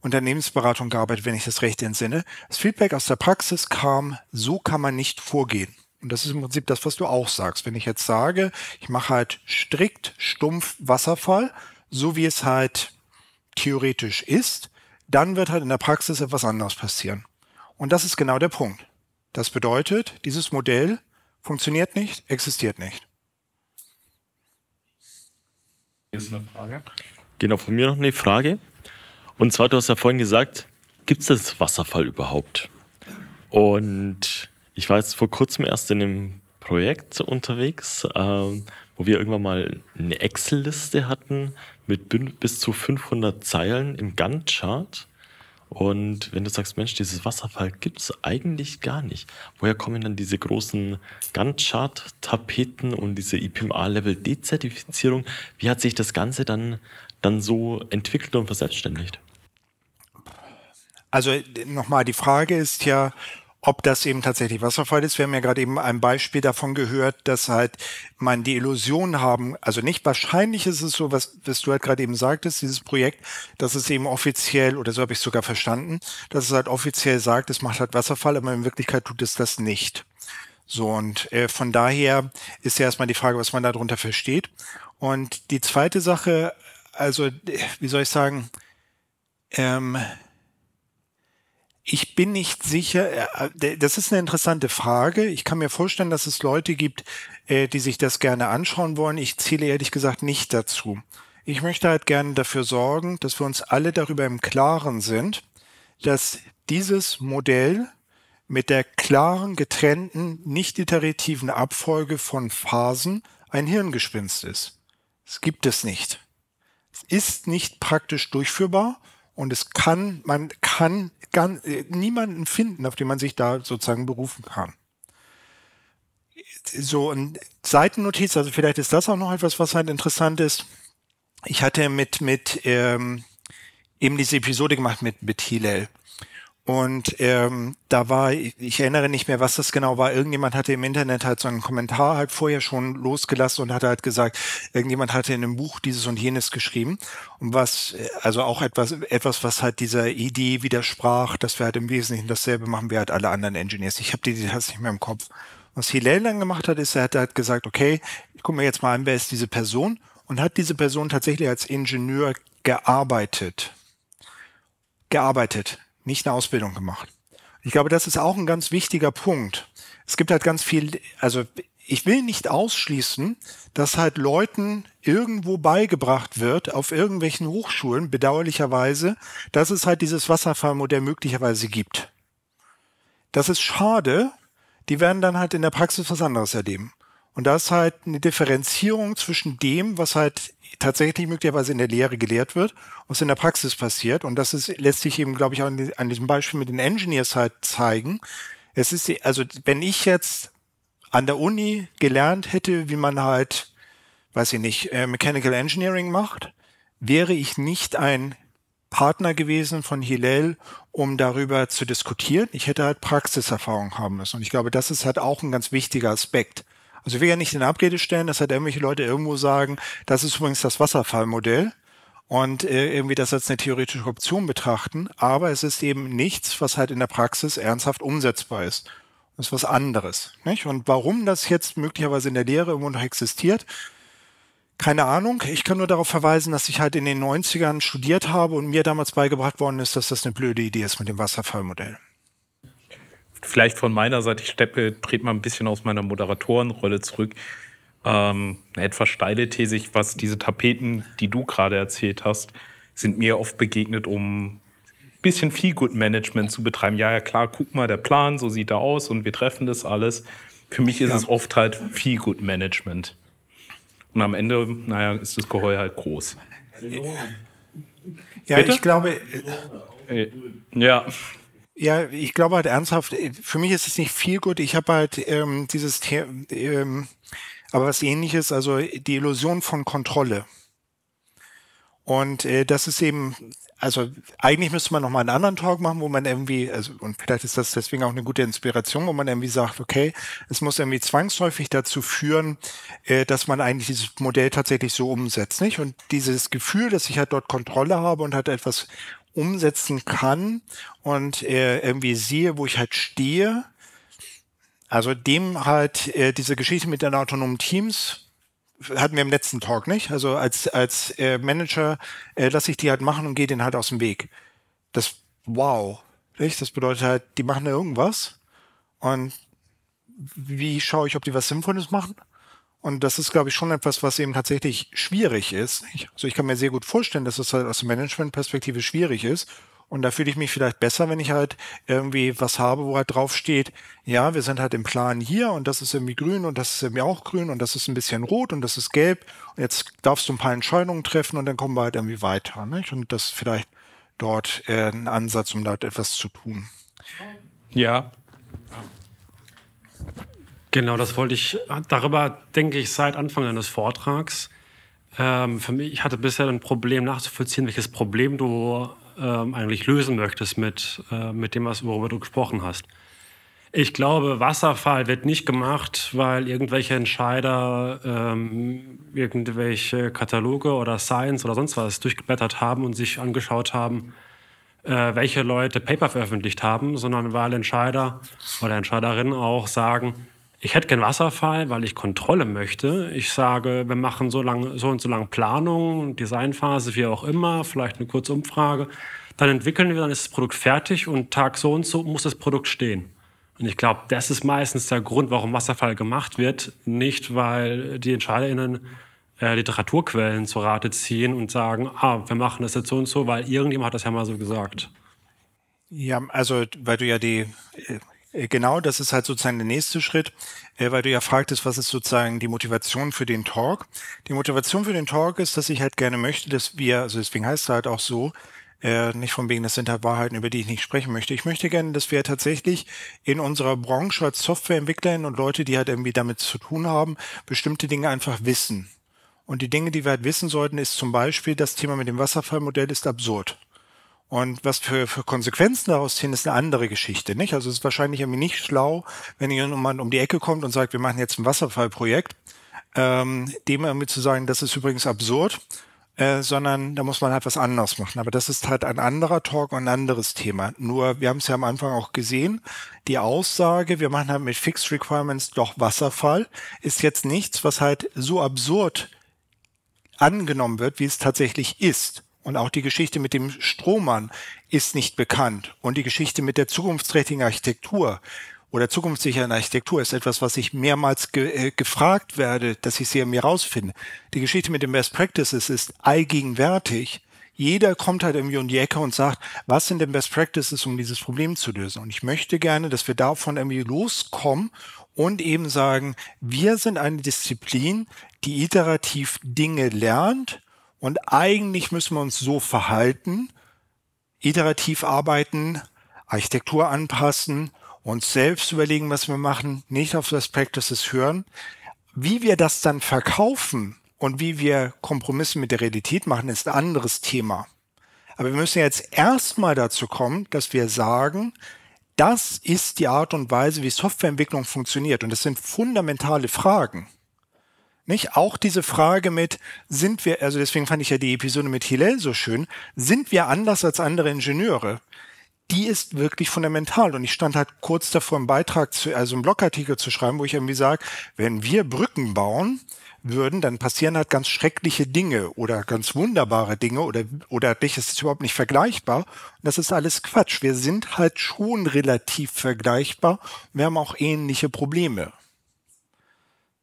Unternehmensberatung gearbeitet, wenn ich das recht entsinne. Das Feedback aus der Praxis kam, so kann man nicht vorgehen. Und das ist im Prinzip das, was du auch sagst. Wenn ich jetzt sage, ich mache halt strikt, stumpf Wasserfall, so wie es halt theoretisch ist, dann wird halt in der Praxis etwas anderes passieren. Und das ist genau der Punkt. Das bedeutet, dieses Modell funktioniert nicht, existiert nicht. Hier ist eine Frage. Genau, von mir noch eine Frage. Und zwar, du hast ja vorhin gesagt, gibt es das Wasserfall überhaupt? Und ich war jetzt vor kurzem erst in einem Projekt unterwegs, ähm, wo wir irgendwann mal eine Excel-Liste hatten mit bis zu 500 Zeilen im Gantt-Chart. Und wenn du sagst, Mensch, dieses Wasserfall gibt es eigentlich gar nicht, woher kommen dann diese großen Gantt-Chart-Tapeten und diese IPMA-Level-D-Zertifizierung? Wie hat sich das Ganze dann, dann so entwickelt und verselbstständigt? Also nochmal, die Frage ist ja, ob das eben tatsächlich Wasserfall ist. Wir haben ja gerade eben ein Beispiel davon gehört, dass halt man die Illusion haben, also nicht wahrscheinlich ist es so, was, was du halt gerade eben sagtest, dieses Projekt, dass es eben offiziell, oder so habe ich es sogar verstanden, dass es halt offiziell sagt, es macht halt Wasserfall, aber in Wirklichkeit tut es das nicht. So, und äh, von daher ist ja erstmal die Frage, was man darunter versteht. Und die zweite Sache, also, äh, wie soll ich sagen, ähm, ich bin nicht sicher, äh, äh, das ist eine interessante Frage. Ich kann mir vorstellen, dass es Leute gibt, äh, die sich das gerne anschauen wollen. Ich zähle ehrlich gesagt nicht dazu. Ich möchte halt gerne dafür sorgen, dass wir uns alle darüber im Klaren sind, dass dieses Modell mit der klaren, getrennten, nicht iterativen Abfolge von Phasen ein Hirngespinst ist. Es gibt es nicht. Es ist nicht praktisch durchführbar und es kann, man kann gar, äh, niemanden finden, auf den man sich da sozusagen berufen kann. So ein Seitennotiz, also vielleicht ist das auch noch etwas, was halt interessant ist. Ich hatte mit, mit ähm, eben diese Episode gemacht mit, mit Hillel und ähm, da war, ich erinnere nicht mehr, was das genau war, irgendjemand hatte im Internet halt so einen Kommentar halt vorher schon losgelassen und hatte halt gesagt, irgendjemand hatte in einem Buch dieses und jenes geschrieben. Und was, also auch etwas, etwas, was halt dieser Idee widersprach, dass wir halt im Wesentlichen dasselbe machen wie halt alle anderen Engineers. Ich habe die Details nicht mehr im Kopf. Was Hillel dann gemacht hat, ist, er hat halt gesagt, okay, ich gucke mir jetzt mal an, wer ist diese Person und hat diese Person tatsächlich als Ingenieur gearbeitet. Gearbeitet nicht eine Ausbildung gemacht. Ich glaube, das ist auch ein ganz wichtiger Punkt. Es gibt halt ganz viel, also ich will nicht ausschließen, dass halt Leuten irgendwo beigebracht wird, auf irgendwelchen Hochschulen, bedauerlicherweise, dass es halt dieses Wasserfallmodell möglicherweise gibt. Das ist schade. Die werden dann halt in der Praxis was anderes erleben. Und da ist halt eine Differenzierung zwischen dem, was halt tatsächlich möglicherweise in der Lehre gelehrt wird, was in der Praxis passiert. Und das ist, lässt sich eben, glaube ich, an, an diesem Beispiel mit den Engineers halt zeigen. Es ist, also wenn ich jetzt an der Uni gelernt hätte, wie man halt, weiß ich nicht, äh, Mechanical Engineering macht, wäre ich nicht ein Partner gewesen von Hillel, um darüber zu diskutieren. Ich hätte halt Praxiserfahrung haben müssen. Und ich glaube, das ist halt auch ein ganz wichtiger Aspekt. Also ich will ja nicht in Abrede stellen, dass halt irgendwelche Leute irgendwo sagen, das ist übrigens das Wasserfallmodell und äh, irgendwie das als eine theoretische Option betrachten, aber es ist eben nichts, was halt in der Praxis ernsthaft umsetzbar ist. Das ist was anderes. Nicht? Und warum das jetzt möglicherweise in der Lehre irgendwo noch existiert, keine Ahnung. Ich kann nur darauf verweisen, dass ich halt in den 90ern studiert habe und mir damals beigebracht worden ist, dass das eine blöde Idee ist mit dem Wasserfallmodell vielleicht von meiner Seite, ich steppe, trete mal ein bisschen aus meiner Moderatorenrolle zurück. Ähm, eine etwas steile These, was diese Tapeten, die du gerade erzählt hast, sind mir oft begegnet, um ein bisschen viel Good Management zu betreiben. Ja, ja, klar, guck mal, der Plan, so sieht er aus und wir treffen das alles. Für mich ist ja. es oft halt viel Good Management. Und am Ende, naja, ist das Geheuer halt groß. Ja, Bitte? ich glaube. Äh, ja. Ja, ich glaube halt ernsthaft, äh, für mich ist es nicht viel gut. Ich habe halt ähm, dieses The ähm, aber was ähnliches, also die Illusion von Kontrolle. Und äh, das ist eben, also eigentlich müsste man nochmal einen anderen Talk machen, wo man irgendwie, also und vielleicht ist das deswegen auch eine gute Inspiration, wo man irgendwie sagt, okay, es muss irgendwie zwangsläufig dazu führen, äh, dass man eigentlich dieses Modell tatsächlich so umsetzt, nicht? Und dieses Gefühl, dass ich halt dort Kontrolle habe und halt etwas umsetzen kann und äh, irgendwie sehe, wo ich halt stehe. Also dem halt äh, diese Geschichte mit den autonomen Teams hatten wir im letzten Talk nicht. Also als als äh, Manager äh, lasse ich die halt machen und gehe den halt aus dem Weg. Das wow, nicht? Das bedeutet halt, die machen irgendwas und wie schaue ich, ob die was Sinnvolles machen? Und das ist, glaube ich, schon etwas, was eben tatsächlich schwierig ist. also ich kann mir sehr gut vorstellen, dass es halt aus Management-Perspektive schwierig ist. Und da fühle ich mich vielleicht besser, wenn ich halt irgendwie was habe, wo halt draufsteht, ja, wir sind halt im Plan hier und das ist irgendwie grün und das ist irgendwie auch grün und das ist ein bisschen rot und das ist gelb. Und jetzt darfst du ein paar Entscheidungen treffen und dann kommen wir halt irgendwie weiter. Nicht? Und das ist vielleicht dort äh, ein Ansatz, um dort etwas zu tun. Ja. Genau, das wollte ich, darüber denke ich seit Anfang deines Vortrags. Ähm, für mich, ich hatte bisher ein Problem nachzuvollziehen, welches Problem du ähm, eigentlich lösen möchtest mit, äh, mit dem, was, worüber du gesprochen hast. Ich glaube, Wasserfall wird nicht gemacht, weil irgendwelche Entscheider ähm, irgendwelche Kataloge oder Science oder sonst was durchgeblättert haben und sich angeschaut haben, äh, welche Leute Paper veröffentlicht haben, sondern weil Entscheider oder Entscheiderinnen auch sagen, ich hätte gern Wasserfall, weil ich Kontrolle möchte. Ich sage, wir machen so, lang, so und so lange Planung, Designphase, wie auch immer, vielleicht eine kurze Umfrage. Dann entwickeln wir, dann ist das Produkt fertig und Tag so und so muss das Produkt stehen. Und ich glaube, das ist meistens der Grund, warum Wasserfall gemacht wird. Nicht, weil die EntscheiderInnen äh, Literaturquellen zu Rate ziehen und sagen, ah, wir machen das jetzt so und so, weil irgendjemand hat das ja mal so gesagt. Ja, also weil du ja die äh, äh, genau, das ist halt sozusagen der nächste Schritt, äh, weil du ja fragtest, was ist sozusagen die Motivation für den Talk. Die Motivation für den Talk ist, dass ich halt gerne möchte, dass wir, also deswegen heißt es halt auch so, äh, nicht von wegen, das sind halt Wahrheiten, über die ich nicht sprechen möchte. Ich möchte gerne, dass wir tatsächlich in unserer Branche als Softwareentwicklerinnen und Leute, die halt irgendwie damit zu tun haben, bestimmte Dinge einfach wissen. Und die Dinge, die wir halt wissen sollten, ist zum Beispiel, das Thema mit dem Wasserfallmodell ist absurd. Und was für, für Konsequenzen daraus ziehen, ist eine andere Geschichte, nicht? Also es ist wahrscheinlich irgendwie nicht schlau, wenn jemand um die Ecke kommt und sagt, wir machen jetzt ein Wasserfallprojekt, ähm, dem irgendwie zu sagen, das ist übrigens absurd, äh, sondern da muss man halt was anderes machen. Aber das ist halt ein anderer Talk und ein anderes Thema. Nur, wir haben es ja am Anfang auch gesehen, die Aussage, wir machen halt mit Fixed Requirements doch Wasserfall, ist jetzt nichts, was halt so absurd angenommen wird, wie es tatsächlich ist. Und auch die Geschichte mit dem Strohmann ist nicht bekannt. Und die Geschichte mit der zukunftsträchtigen Architektur oder zukunftssicheren Architektur ist etwas, was ich mehrmals ge äh, gefragt werde, dass ich sie an mir rausfinde. Die Geschichte mit den Best Practices ist allgegenwärtig. Jeder kommt halt irgendwie um die Ecke und sagt, was sind denn Best Practices, um dieses Problem zu lösen? Und ich möchte gerne, dass wir davon irgendwie loskommen und eben sagen, wir sind eine Disziplin, die iterativ Dinge lernt und eigentlich müssen wir uns so verhalten, iterativ arbeiten, Architektur anpassen, uns selbst überlegen, was wir machen, nicht auf das Practices hören. Wie wir das dann verkaufen und wie wir Kompromisse mit der Realität machen, ist ein anderes Thema. Aber wir müssen jetzt erstmal dazu kommen, dass wir sagen, das ist die Art und Weise, wie Softwareentwicklung funktioniert. Und das sind fundamentale Fragen. Nicht? Auch diese Frage mit, sind wir, also deswegen fand ich ja die Episode mit Hillel so schön, sind wir anders als andere Ingenieure? Die ist wirklich fundamental. Und ich stand halt kurz davor, einen Beitrag zu, also einen Blogartikel zu schreiben, wo ich irgendwie sage, wenn wir Brücken bauen würden, dann passieren halt ganz schreckliche Dinge oder ganz wunderbare Dinge oder, oder dich ist es überhaupt nicht vergleichbar. Und das ist alles Quatsch. Wir sind halt schon relativ vergleichbar. Wir haben auch ähnliche Probleme.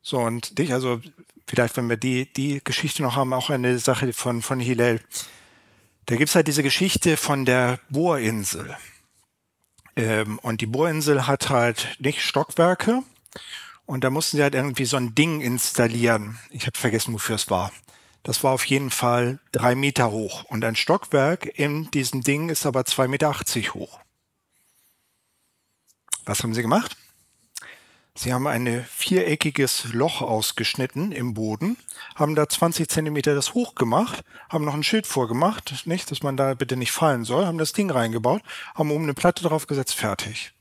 So, und dich, also vielleicht, wenn wir die, die Geschichte noch haben, auch eine Sache von, von Hillel. Da gibt's halt diese Geschichte von der Bohrinsel. Ähm, und die Bohrinsel hat halt nicht Stockwerke. Und da mussten sie halt irgendwie so ein Ding installieren. Ich habe vergessen, wofür es war. Das war auf jeden Fall drei Meter hoch. Und ein Stockwerk in diesem Ding ist aber zwei Meter achtzig hoch. Was haben sie gemacht? Sie haben ein viereckiges Loch ausgeschnitten im Boden, haben da 20 Zentimeter das hoch gemacht, haben noch ein Schild vorgemacht, nicht, dass man da bitte nicht fallen soll, haben das Ding reingebaut, haben oben eine Platte draufgesetzt, fertig.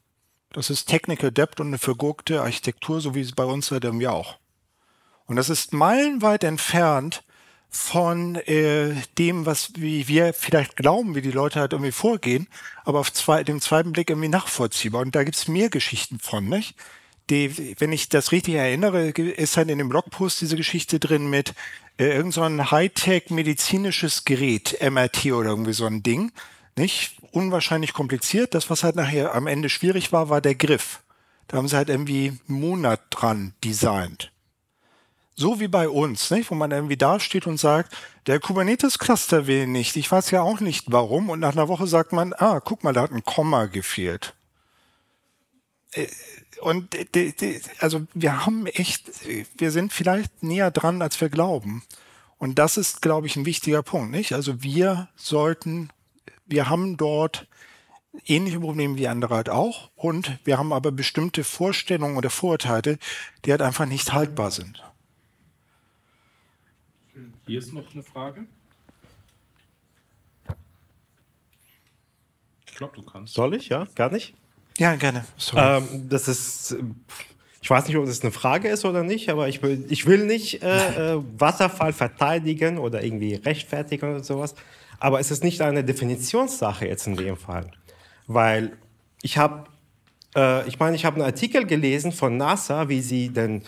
Das ist Technical Debt und eine vergurkte Architektur, so wie es bei uns seit einem auch. Und das ist meilenweit entfernt von äh, dem, was wie wir vielleicht glauben, wie die Leute halt irgendwie vorgehen, aber auf zwei, dem zweiten Blick irgendwie nachvollziehbar. Und da gibt's mehr Geschichten von, nicht? die, wenn ich das richtig erinnere, ist dann halt in dem Blogpost diese Geschichte drin mit äh, irgendein so Hightech-medizinisches Gerät, MRT oder irgendwie so ein Ding. Nicht? Unwahrscheinlich kompliziert. Das, was halt nachher am Ende schwierig war, war der Griff. Da haben sie halt irgendwie einen Monat dran designt. So wie bei uns, nicht? wo man irgendwie dasteht und sagt, der Kubernetes-Cluster will nicht. Ich weiß ja auch nicht warum. Und nach einer Woche sagt man, ah, guck mal, da hat ein Komma gefehlt. Äh, und die, die, also wir haben echt, wir sind vielleicht näher dran, als wir glauben. Und das ist, glaube ich, ein wichtiger Punkt, nicht? Also wir sollten, wir haben dort ähnliche Probleme wie andere halt auch und wir haben aber bestimmte Vorstellungen oder Vorurteile, die halt einfach nicht haltbar sind. Hier ist noch eine Frage. Ich glaube, du kannst. Soll ich? Ja, gar nicht. Ja, gerne. Sorry. Ähm, das ist. Ich weiß nicht, ob das eine Frage ist oder nicht, aber ich will, ich will nicht äh, äh, Wasserfall verteidigen oder irgendwie rechtfertigen oder sowas. Aber es ist nicht eine Definitionssache jetzt in dem Fall. Weil ich habe, äh, ich meine, ich habe einen Artikel gelesen von NASA, wie sie den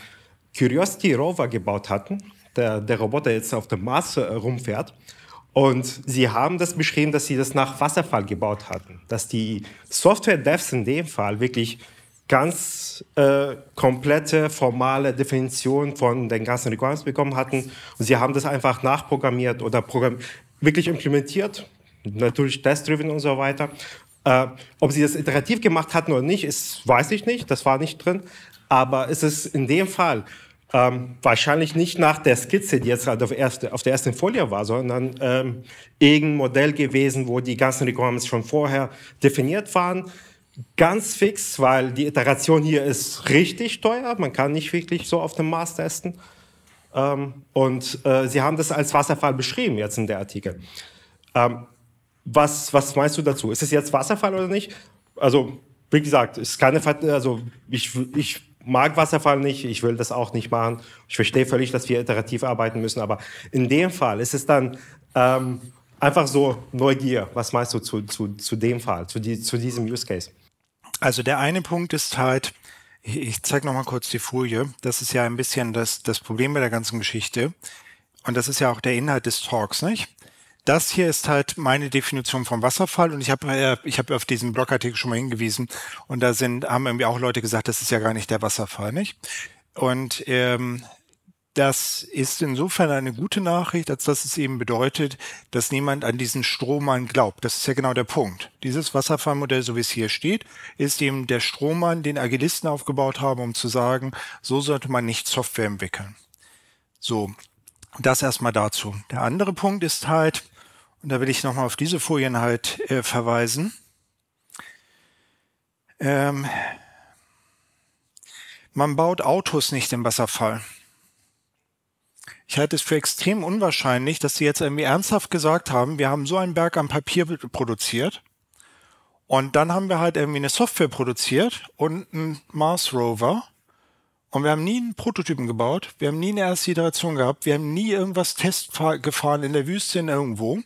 Curiosity Rover gebaut hatten, der, der Roboter jetzt auf dem Mars äh, rumfährt. Und sie haben das beschrieben, dass sie das nach Wasserfall gebaut hatten. Dass die Software-Devs in dem Fall wirklich ganz äh, komplette, formale Definition von den ganzen Requirements bekommen hatten. Und sie haben das einfach nachprogrammiert oder programm wirklich implementiert. Natürlich test-driven und so weiter. Äh, ob sie das iterativ gemacht hatten oder nicht, ist, weiß ich nicht. Das war nicht drin. Aber es ist in dem Fall ähm, wahrscheinlich nicht nach der Skizze, die jetzt gerade halt auf, erste, auf der ersten Folie war, sondern ähm, irgendein Modell gewesen, wo die ganzen Requirements schon vorher definiert waren. Ganz fix, weil die Iteration hier ist richtig teuer. Man kann nicht wirklich so auf dem Mars testen. Ähm, und äh, Sie haben das als Wasserfall beschrieben jetzt in der Artikel. Ähm, was, was meinst du dazu? Ist es jetzt Wasserfall oder nicht? Also, wie gesagt, ist keine, also ich, ich mag Wasserfall nicht, ich will das auch nicht machen. Ich verstehe völlig, dass wir iterativ arbeiten müssen, aber in dem Fall ist es dann ähm, einfach so Neugier. Was meinst du zu, zu, zu dem Fall, zu, die, zu diesem Use Case? Also der eine Punkt ist halt, ich zeige nochmal kurz die Folie. Das ist ja ein bisschen das, das Problem bei der ganzen Geschichte. Und das ist ja auch der Inhalt des Talks, nicht? das hier ist halt meine Definition vom Wasserfall und ich habe äh, ich hab auf diesen Blogartikel schon mal hingewiesen und da sind haben irgendwie auch Leute gesagt, das ist ja gar nicht der Wasserfall, nicht? Und ähm, das ist insofern eine gute Nachricht, als dass es eben bedeutet, dass niemand an diesen Strohmann glaubt. Das ist ja genau der Punkt. Dieses Wasserfallmodell, so wie es hier steht, ist eben der Strohmann, den Agilisten aufgebaut haben, um zu sagen, so sollte man nicht Software entwickeln. So, das erstmal dazu. Der andere Punkt ist halt, und da will ich nochmal auf diese Folien halt äh, verweisen. Ähm, man baut Autos nicht im Wasserfall. Ich halte es für extrem unwahrscheinlich, dass sie jetzt irgendwie ernsthaft gesagt haben, wir haben so einen Berg an Papier produziert und dann haben wir halt irgendwie eine Software produziert und einen Mars Rover und wir haben nie einen Prototypen gebaut, wir haben nie eine erste Iteration gehabt, wir haben nie irgendwas Test gefahren in der Wüste in irgendwo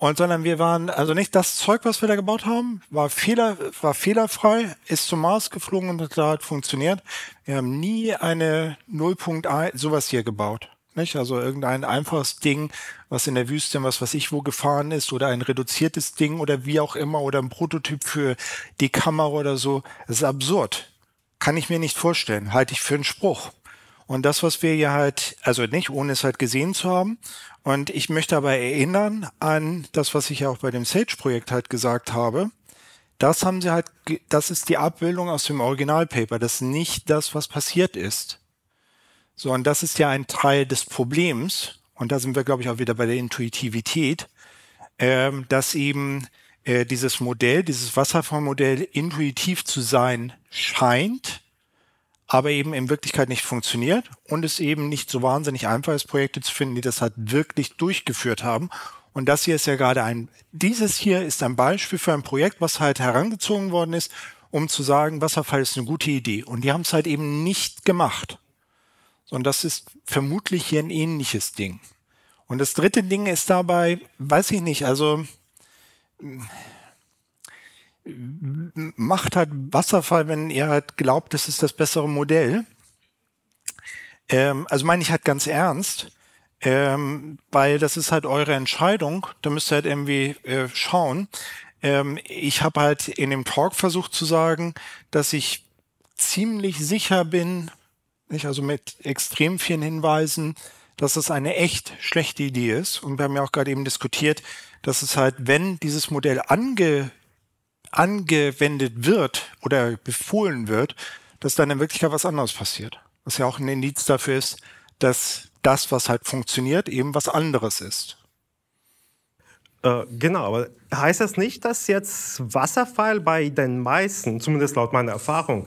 und sondern wir waren, also nicht das Zeug, was wir da gebaut haben, war Fehler, war fehlerfrei, ist zum Mars geflogen und da hat funktioniert. Wir haben nie eine 0.1, sowas hier gebaut. Nicht? Also irgendein einfaches Ding, was in der Wüste, was weiß ich wo gefahren ist, oder ein reduziertes Ding oder wie auch immer, oder ein Prototyp für die Kamera oder so. Das ist absurd. Kann ich mir nicht vorstellen. Halte ich für einen Spruch. Und das, was wir ja halt, also nicht, ohne es halt gesehen zu haben. Und ich möchte aber erinnern an das, was ich ja auch bei dem Sage-Projekt halt gesagt habe. Das haben sie halt, das ist die Abbildung aus dem Originalpaper. Das ist nicht das, was passiert ist. So, und das ist ja ein Teil des Problems. Und da sind wir, glaube ich, auch wieder bei der Intuitivität, äh, dass eben äh, dieses Modell, dieses Wasserfallmodell intuitiv zu sein scheint aber eben in Wirklichkeit nicht funktioniert und es eben nicht so wahnsinnig einfach ist, Projekte zu finden, die das halt wirklich durchgeführt haben. Und das hier ist ja gerade ein, dieses hier ist ein Beispiel für ein Projekt, was halt herangezogen worden ist, um zu sagen, Wasserfall ist eine gute Idee. Und die haben es halt eben nicht gemacht. Und das ist vermutlich hier ein ähnliches Ding. Und das dritte Ding ist dabei, weiß ich nicht, also macht halt Wasserfall, wenn ihr halt glaubt, das ist das bessere Modell. Ähm, also meine ich halt ganz ernst, ähm, weil das ist halt eure Entscheidung. Da müsst ihr halt irgendwie äh, schauen. Ähm, ich habe halt in dem Talk versucht zu sagen, dass ich ziemlich sicher bin, nicht also mit extrem vielen Hinweisen, dass es eine echt schlechte Idee ist. Und wir haben ja auch gerade eben diskutiert, dass es halt, wenn dieses Modell ange angewendet wird oder befohlen wird, dass dann in Wirklichkeit was anderes passiert. Was ja auch ein Indiz dafür ist, dass das, was halt funktioniert, eben was anderes ist. Äh, genau, aber heißt das nicht, dass jetzt Wasserfall bei den meisten, zumindest laut meiner Erfahrung,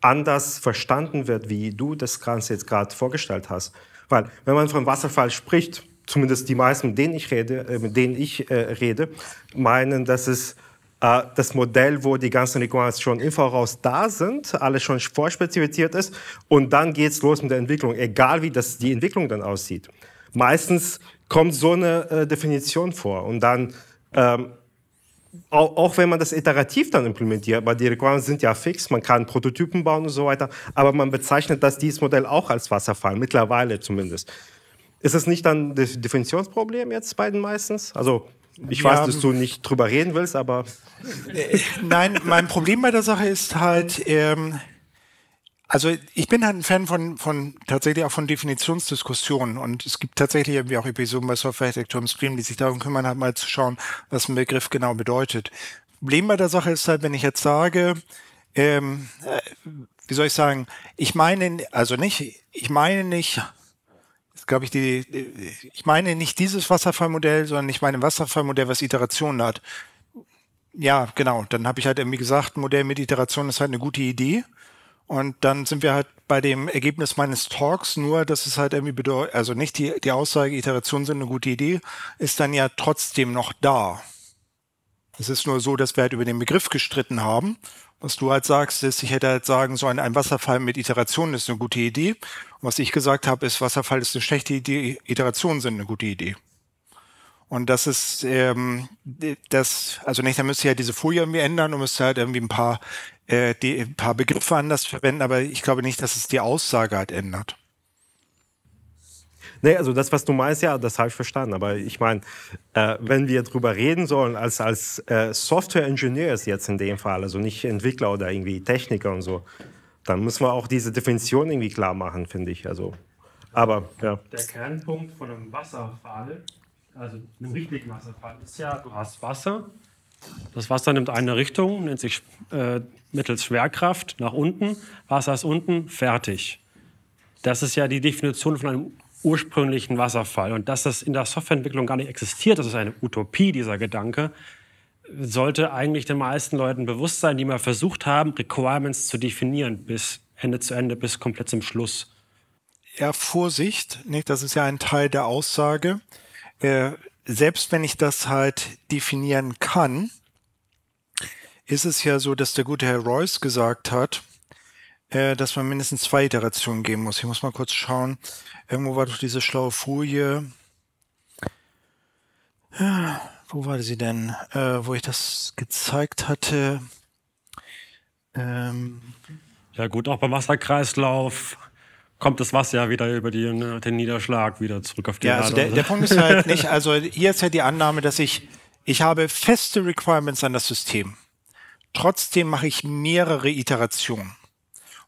anders verstanden wird, wie du das Ganze jetzt gerade vorgestellt hast? Weil wenn man von Wasserfall spricht, zumindest die meisten, mit denen ich rede, äh, mit denen ich äh, rede meinen, dass es äh, das Modell, wo die ganzen Requirements schon im Voraus da sind, alles schon vorspezifiziert ist und dann geht es los mit der Entwicklung, egal wie das die Entwicklung dann aussieht. Meistens kommt so eine äh, Definition vor und dann ähm, auch, auch, wenn man das iterativ dann implementiert, weil die Requirements sind ja fix, man kann Prototypen bauen und so weiter, aber man bezeichnet das dieses Modell auch als Wasserfall, mittlerweile zumindest. Ist es nicht dann das Definitionsproblem jetzt bei den meistens? Also ich wir weiß, dass du nicht drüber reden willst, aber. Äh, nein, mein Problem bei der Sache ist halt, ähm, also ich bin halt ein Fan von, von tatsächlich auch von Definitionsdiskussionen und es gibt tatsächlich irgendwie auch Episoden bei Softwarearchitektur im Stream, die sich darum kümmern, halt mal zu schauen, was ein Begriff genau bedeutet. Problem bei der Sache ist halt, wenn ich jetzt sage, ähm, äh, wie soll ich sagen, ich meine, also nicht, ich meine nicht glaube ich, die, ich meine nicht dieses Wasserfallmodell, sondern ich meine ein Wasserfallmodell, was Iterationen hat. Ja, genau. Dann habe ich halt irgendwie gesagt, Modell mit Iterationen ist halt eine gute Idee. Und dann sind wir halt bei dem Ergebnis meines Talks, nur dass es halt irgendwie bedeutet, also nicht die, die Aussage, Iterationen sind eine gute Idee, ist dann ja trotzdem noch da. Es ist nur so, dass wir halt über den Begriff gestritten haben was du halt sagst, ist, ich hätte halt sagen sollen, ein Wasserfall mit Iterationen ist eine gute Idee. Und was ich gesagt habe, ist, Wasserfall ist eine schlechte Idee, Iterationen sind eine gute Idee. Und das ist ähm, das, also nicht, da müsste ja halt diese Folie irgendwie ändern und müsste halt irgendwie ein paar, äh, die, ein paar Begriffe anders verwenden, aber ich glaube nicht, dass es die Aussage halt ändert. Nee, also das, was du meinst, ja, das habe ich verstanden. Aber ich meine, äh, wenn wir darüber reden sollen, als, als äh, Software-Engineers jetzt in dem Fall, also nicht Entwickler oder irgendwie Techniker und so, dann müssen wir auch diese Definition irgendwie klar machen, finde ich. Also, aber, ja. Der Kernpunkt von einem Wasserfall, also einem richtigen Wasserfall, ist ja, du hast Wasser. Das Wasser nimmt eine Richtung, nennt sich äh, mittels Schwerkraft nach unten. Wasser ist unten, fertig. Das ist ja die Definition von einem ursprünglichen Wasserfall. Und dass das in der Softwareentwicklung gar nicht existiert, das ist eine Utopie, dieser Gedanke, sollte eigentlich den meisten Leuten bewusst sein, die mal versucht haben, Requirements zu definieren, bis Ende zu Ende, bis komplett zum Schluss. Ja, Vorsicht, Nick, das ist ja ein Teil der Aussage. Äh, selbst wenn ich das halt definieren kann, ist es ja so, dass der gute Herr Royce gesagt hat, äh, dass man mindestens zwei Iterationen geben muss. Ich muss mal kurz schauen. Irgendwo war doch diese schlaue Folie. Ja, ah, wo war sie denn? Äh, wo ich das gezeigt hatte. Ähm, ja gut, auch beim Wasserkreislauf kommt das Wasser ja wieder über die, ne, den Niederschlag wieder zurück auf die ja, Also der, der Punkt ist halt nicht, also hier ist ja die Annahme, dass ich, ich habe feste Requirements an das System. Trotzdem mache ich mehrere Iterationen.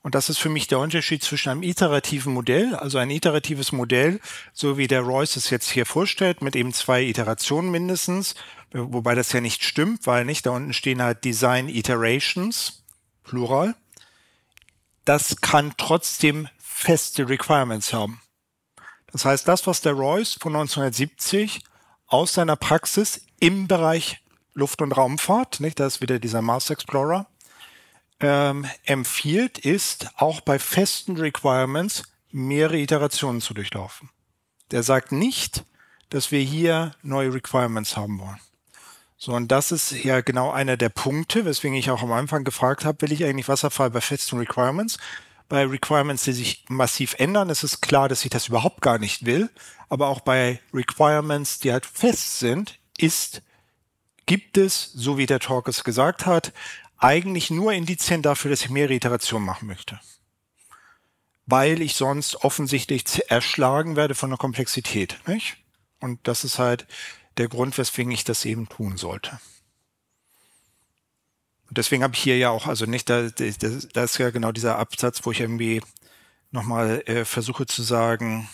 Und das ist für mich der Unterschied zwischen einem iterativen Modell, also ein iteratives Modell, so wie der Royce es jetzt hier vorstellt, mit eben zwei Iterationen mindestens, äh, wobei das ja nicht stimmt, weil nicht da unten stehen halt Design Iterations, Plural. Das kann trotzdem feste Requirements haben. Das heißt, das, was der Royce von 1970 aus seiner Praxis im Bereich Luft- und Raumfahrt, nicht, da ist wieder dieser Mars Explorer, ähm, empfiehlt, ist auch bei festen Requirements mehrere Iterationen zu durchlaufen. Der sagt nicht, dass wir hier neue Requirements haben wollen. So, und das ist ja genau einer der Punkte, weswegen ich auch am Anfang gefragt habe, will ich eigentlich Wasserfall bei festen Requirements? Bei Requirements, die sich massiv ändern, ist es klar, dass ich das überhaupt gar nicht will. Aber auch bei Requirements, die halt fest sind, ist, gibt es, so wie der Talk es gesagt hat, eigentlich nur Indizien dafür, dass ich mehrere Iterationen machen möchte. Weil ich sonst offensichtlich erschlagen werde von der Komplexität. Nicht? Und das ist halt der Grund, weswegen ich das eben tun sollte. Und deswegen habe ich hier ja auch, also nicht, da, da, ist ja genau dieser Absatz, wo ich irgendwie nochmal äh, versuche zu sagen,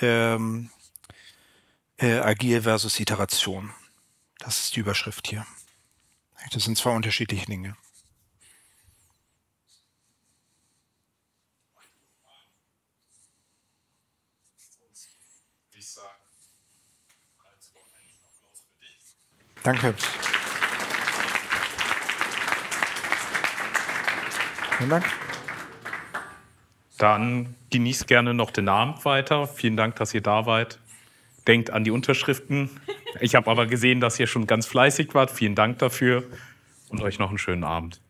ähm, äh, agil versus Iteration. Das ist die Überschrift hier. Das sind zwei unterschiedliche Dinge. Danke. Vielen Dank. Dann genießt gerne noch den Abend weiter. Vielen Dank, dass ihr da wart denkt an die Unterschriften. Ich habe aber gesehen, dass ihr schon ganz fleißig wart. Vielen Dank dafür und euch noch einen schönen Abend.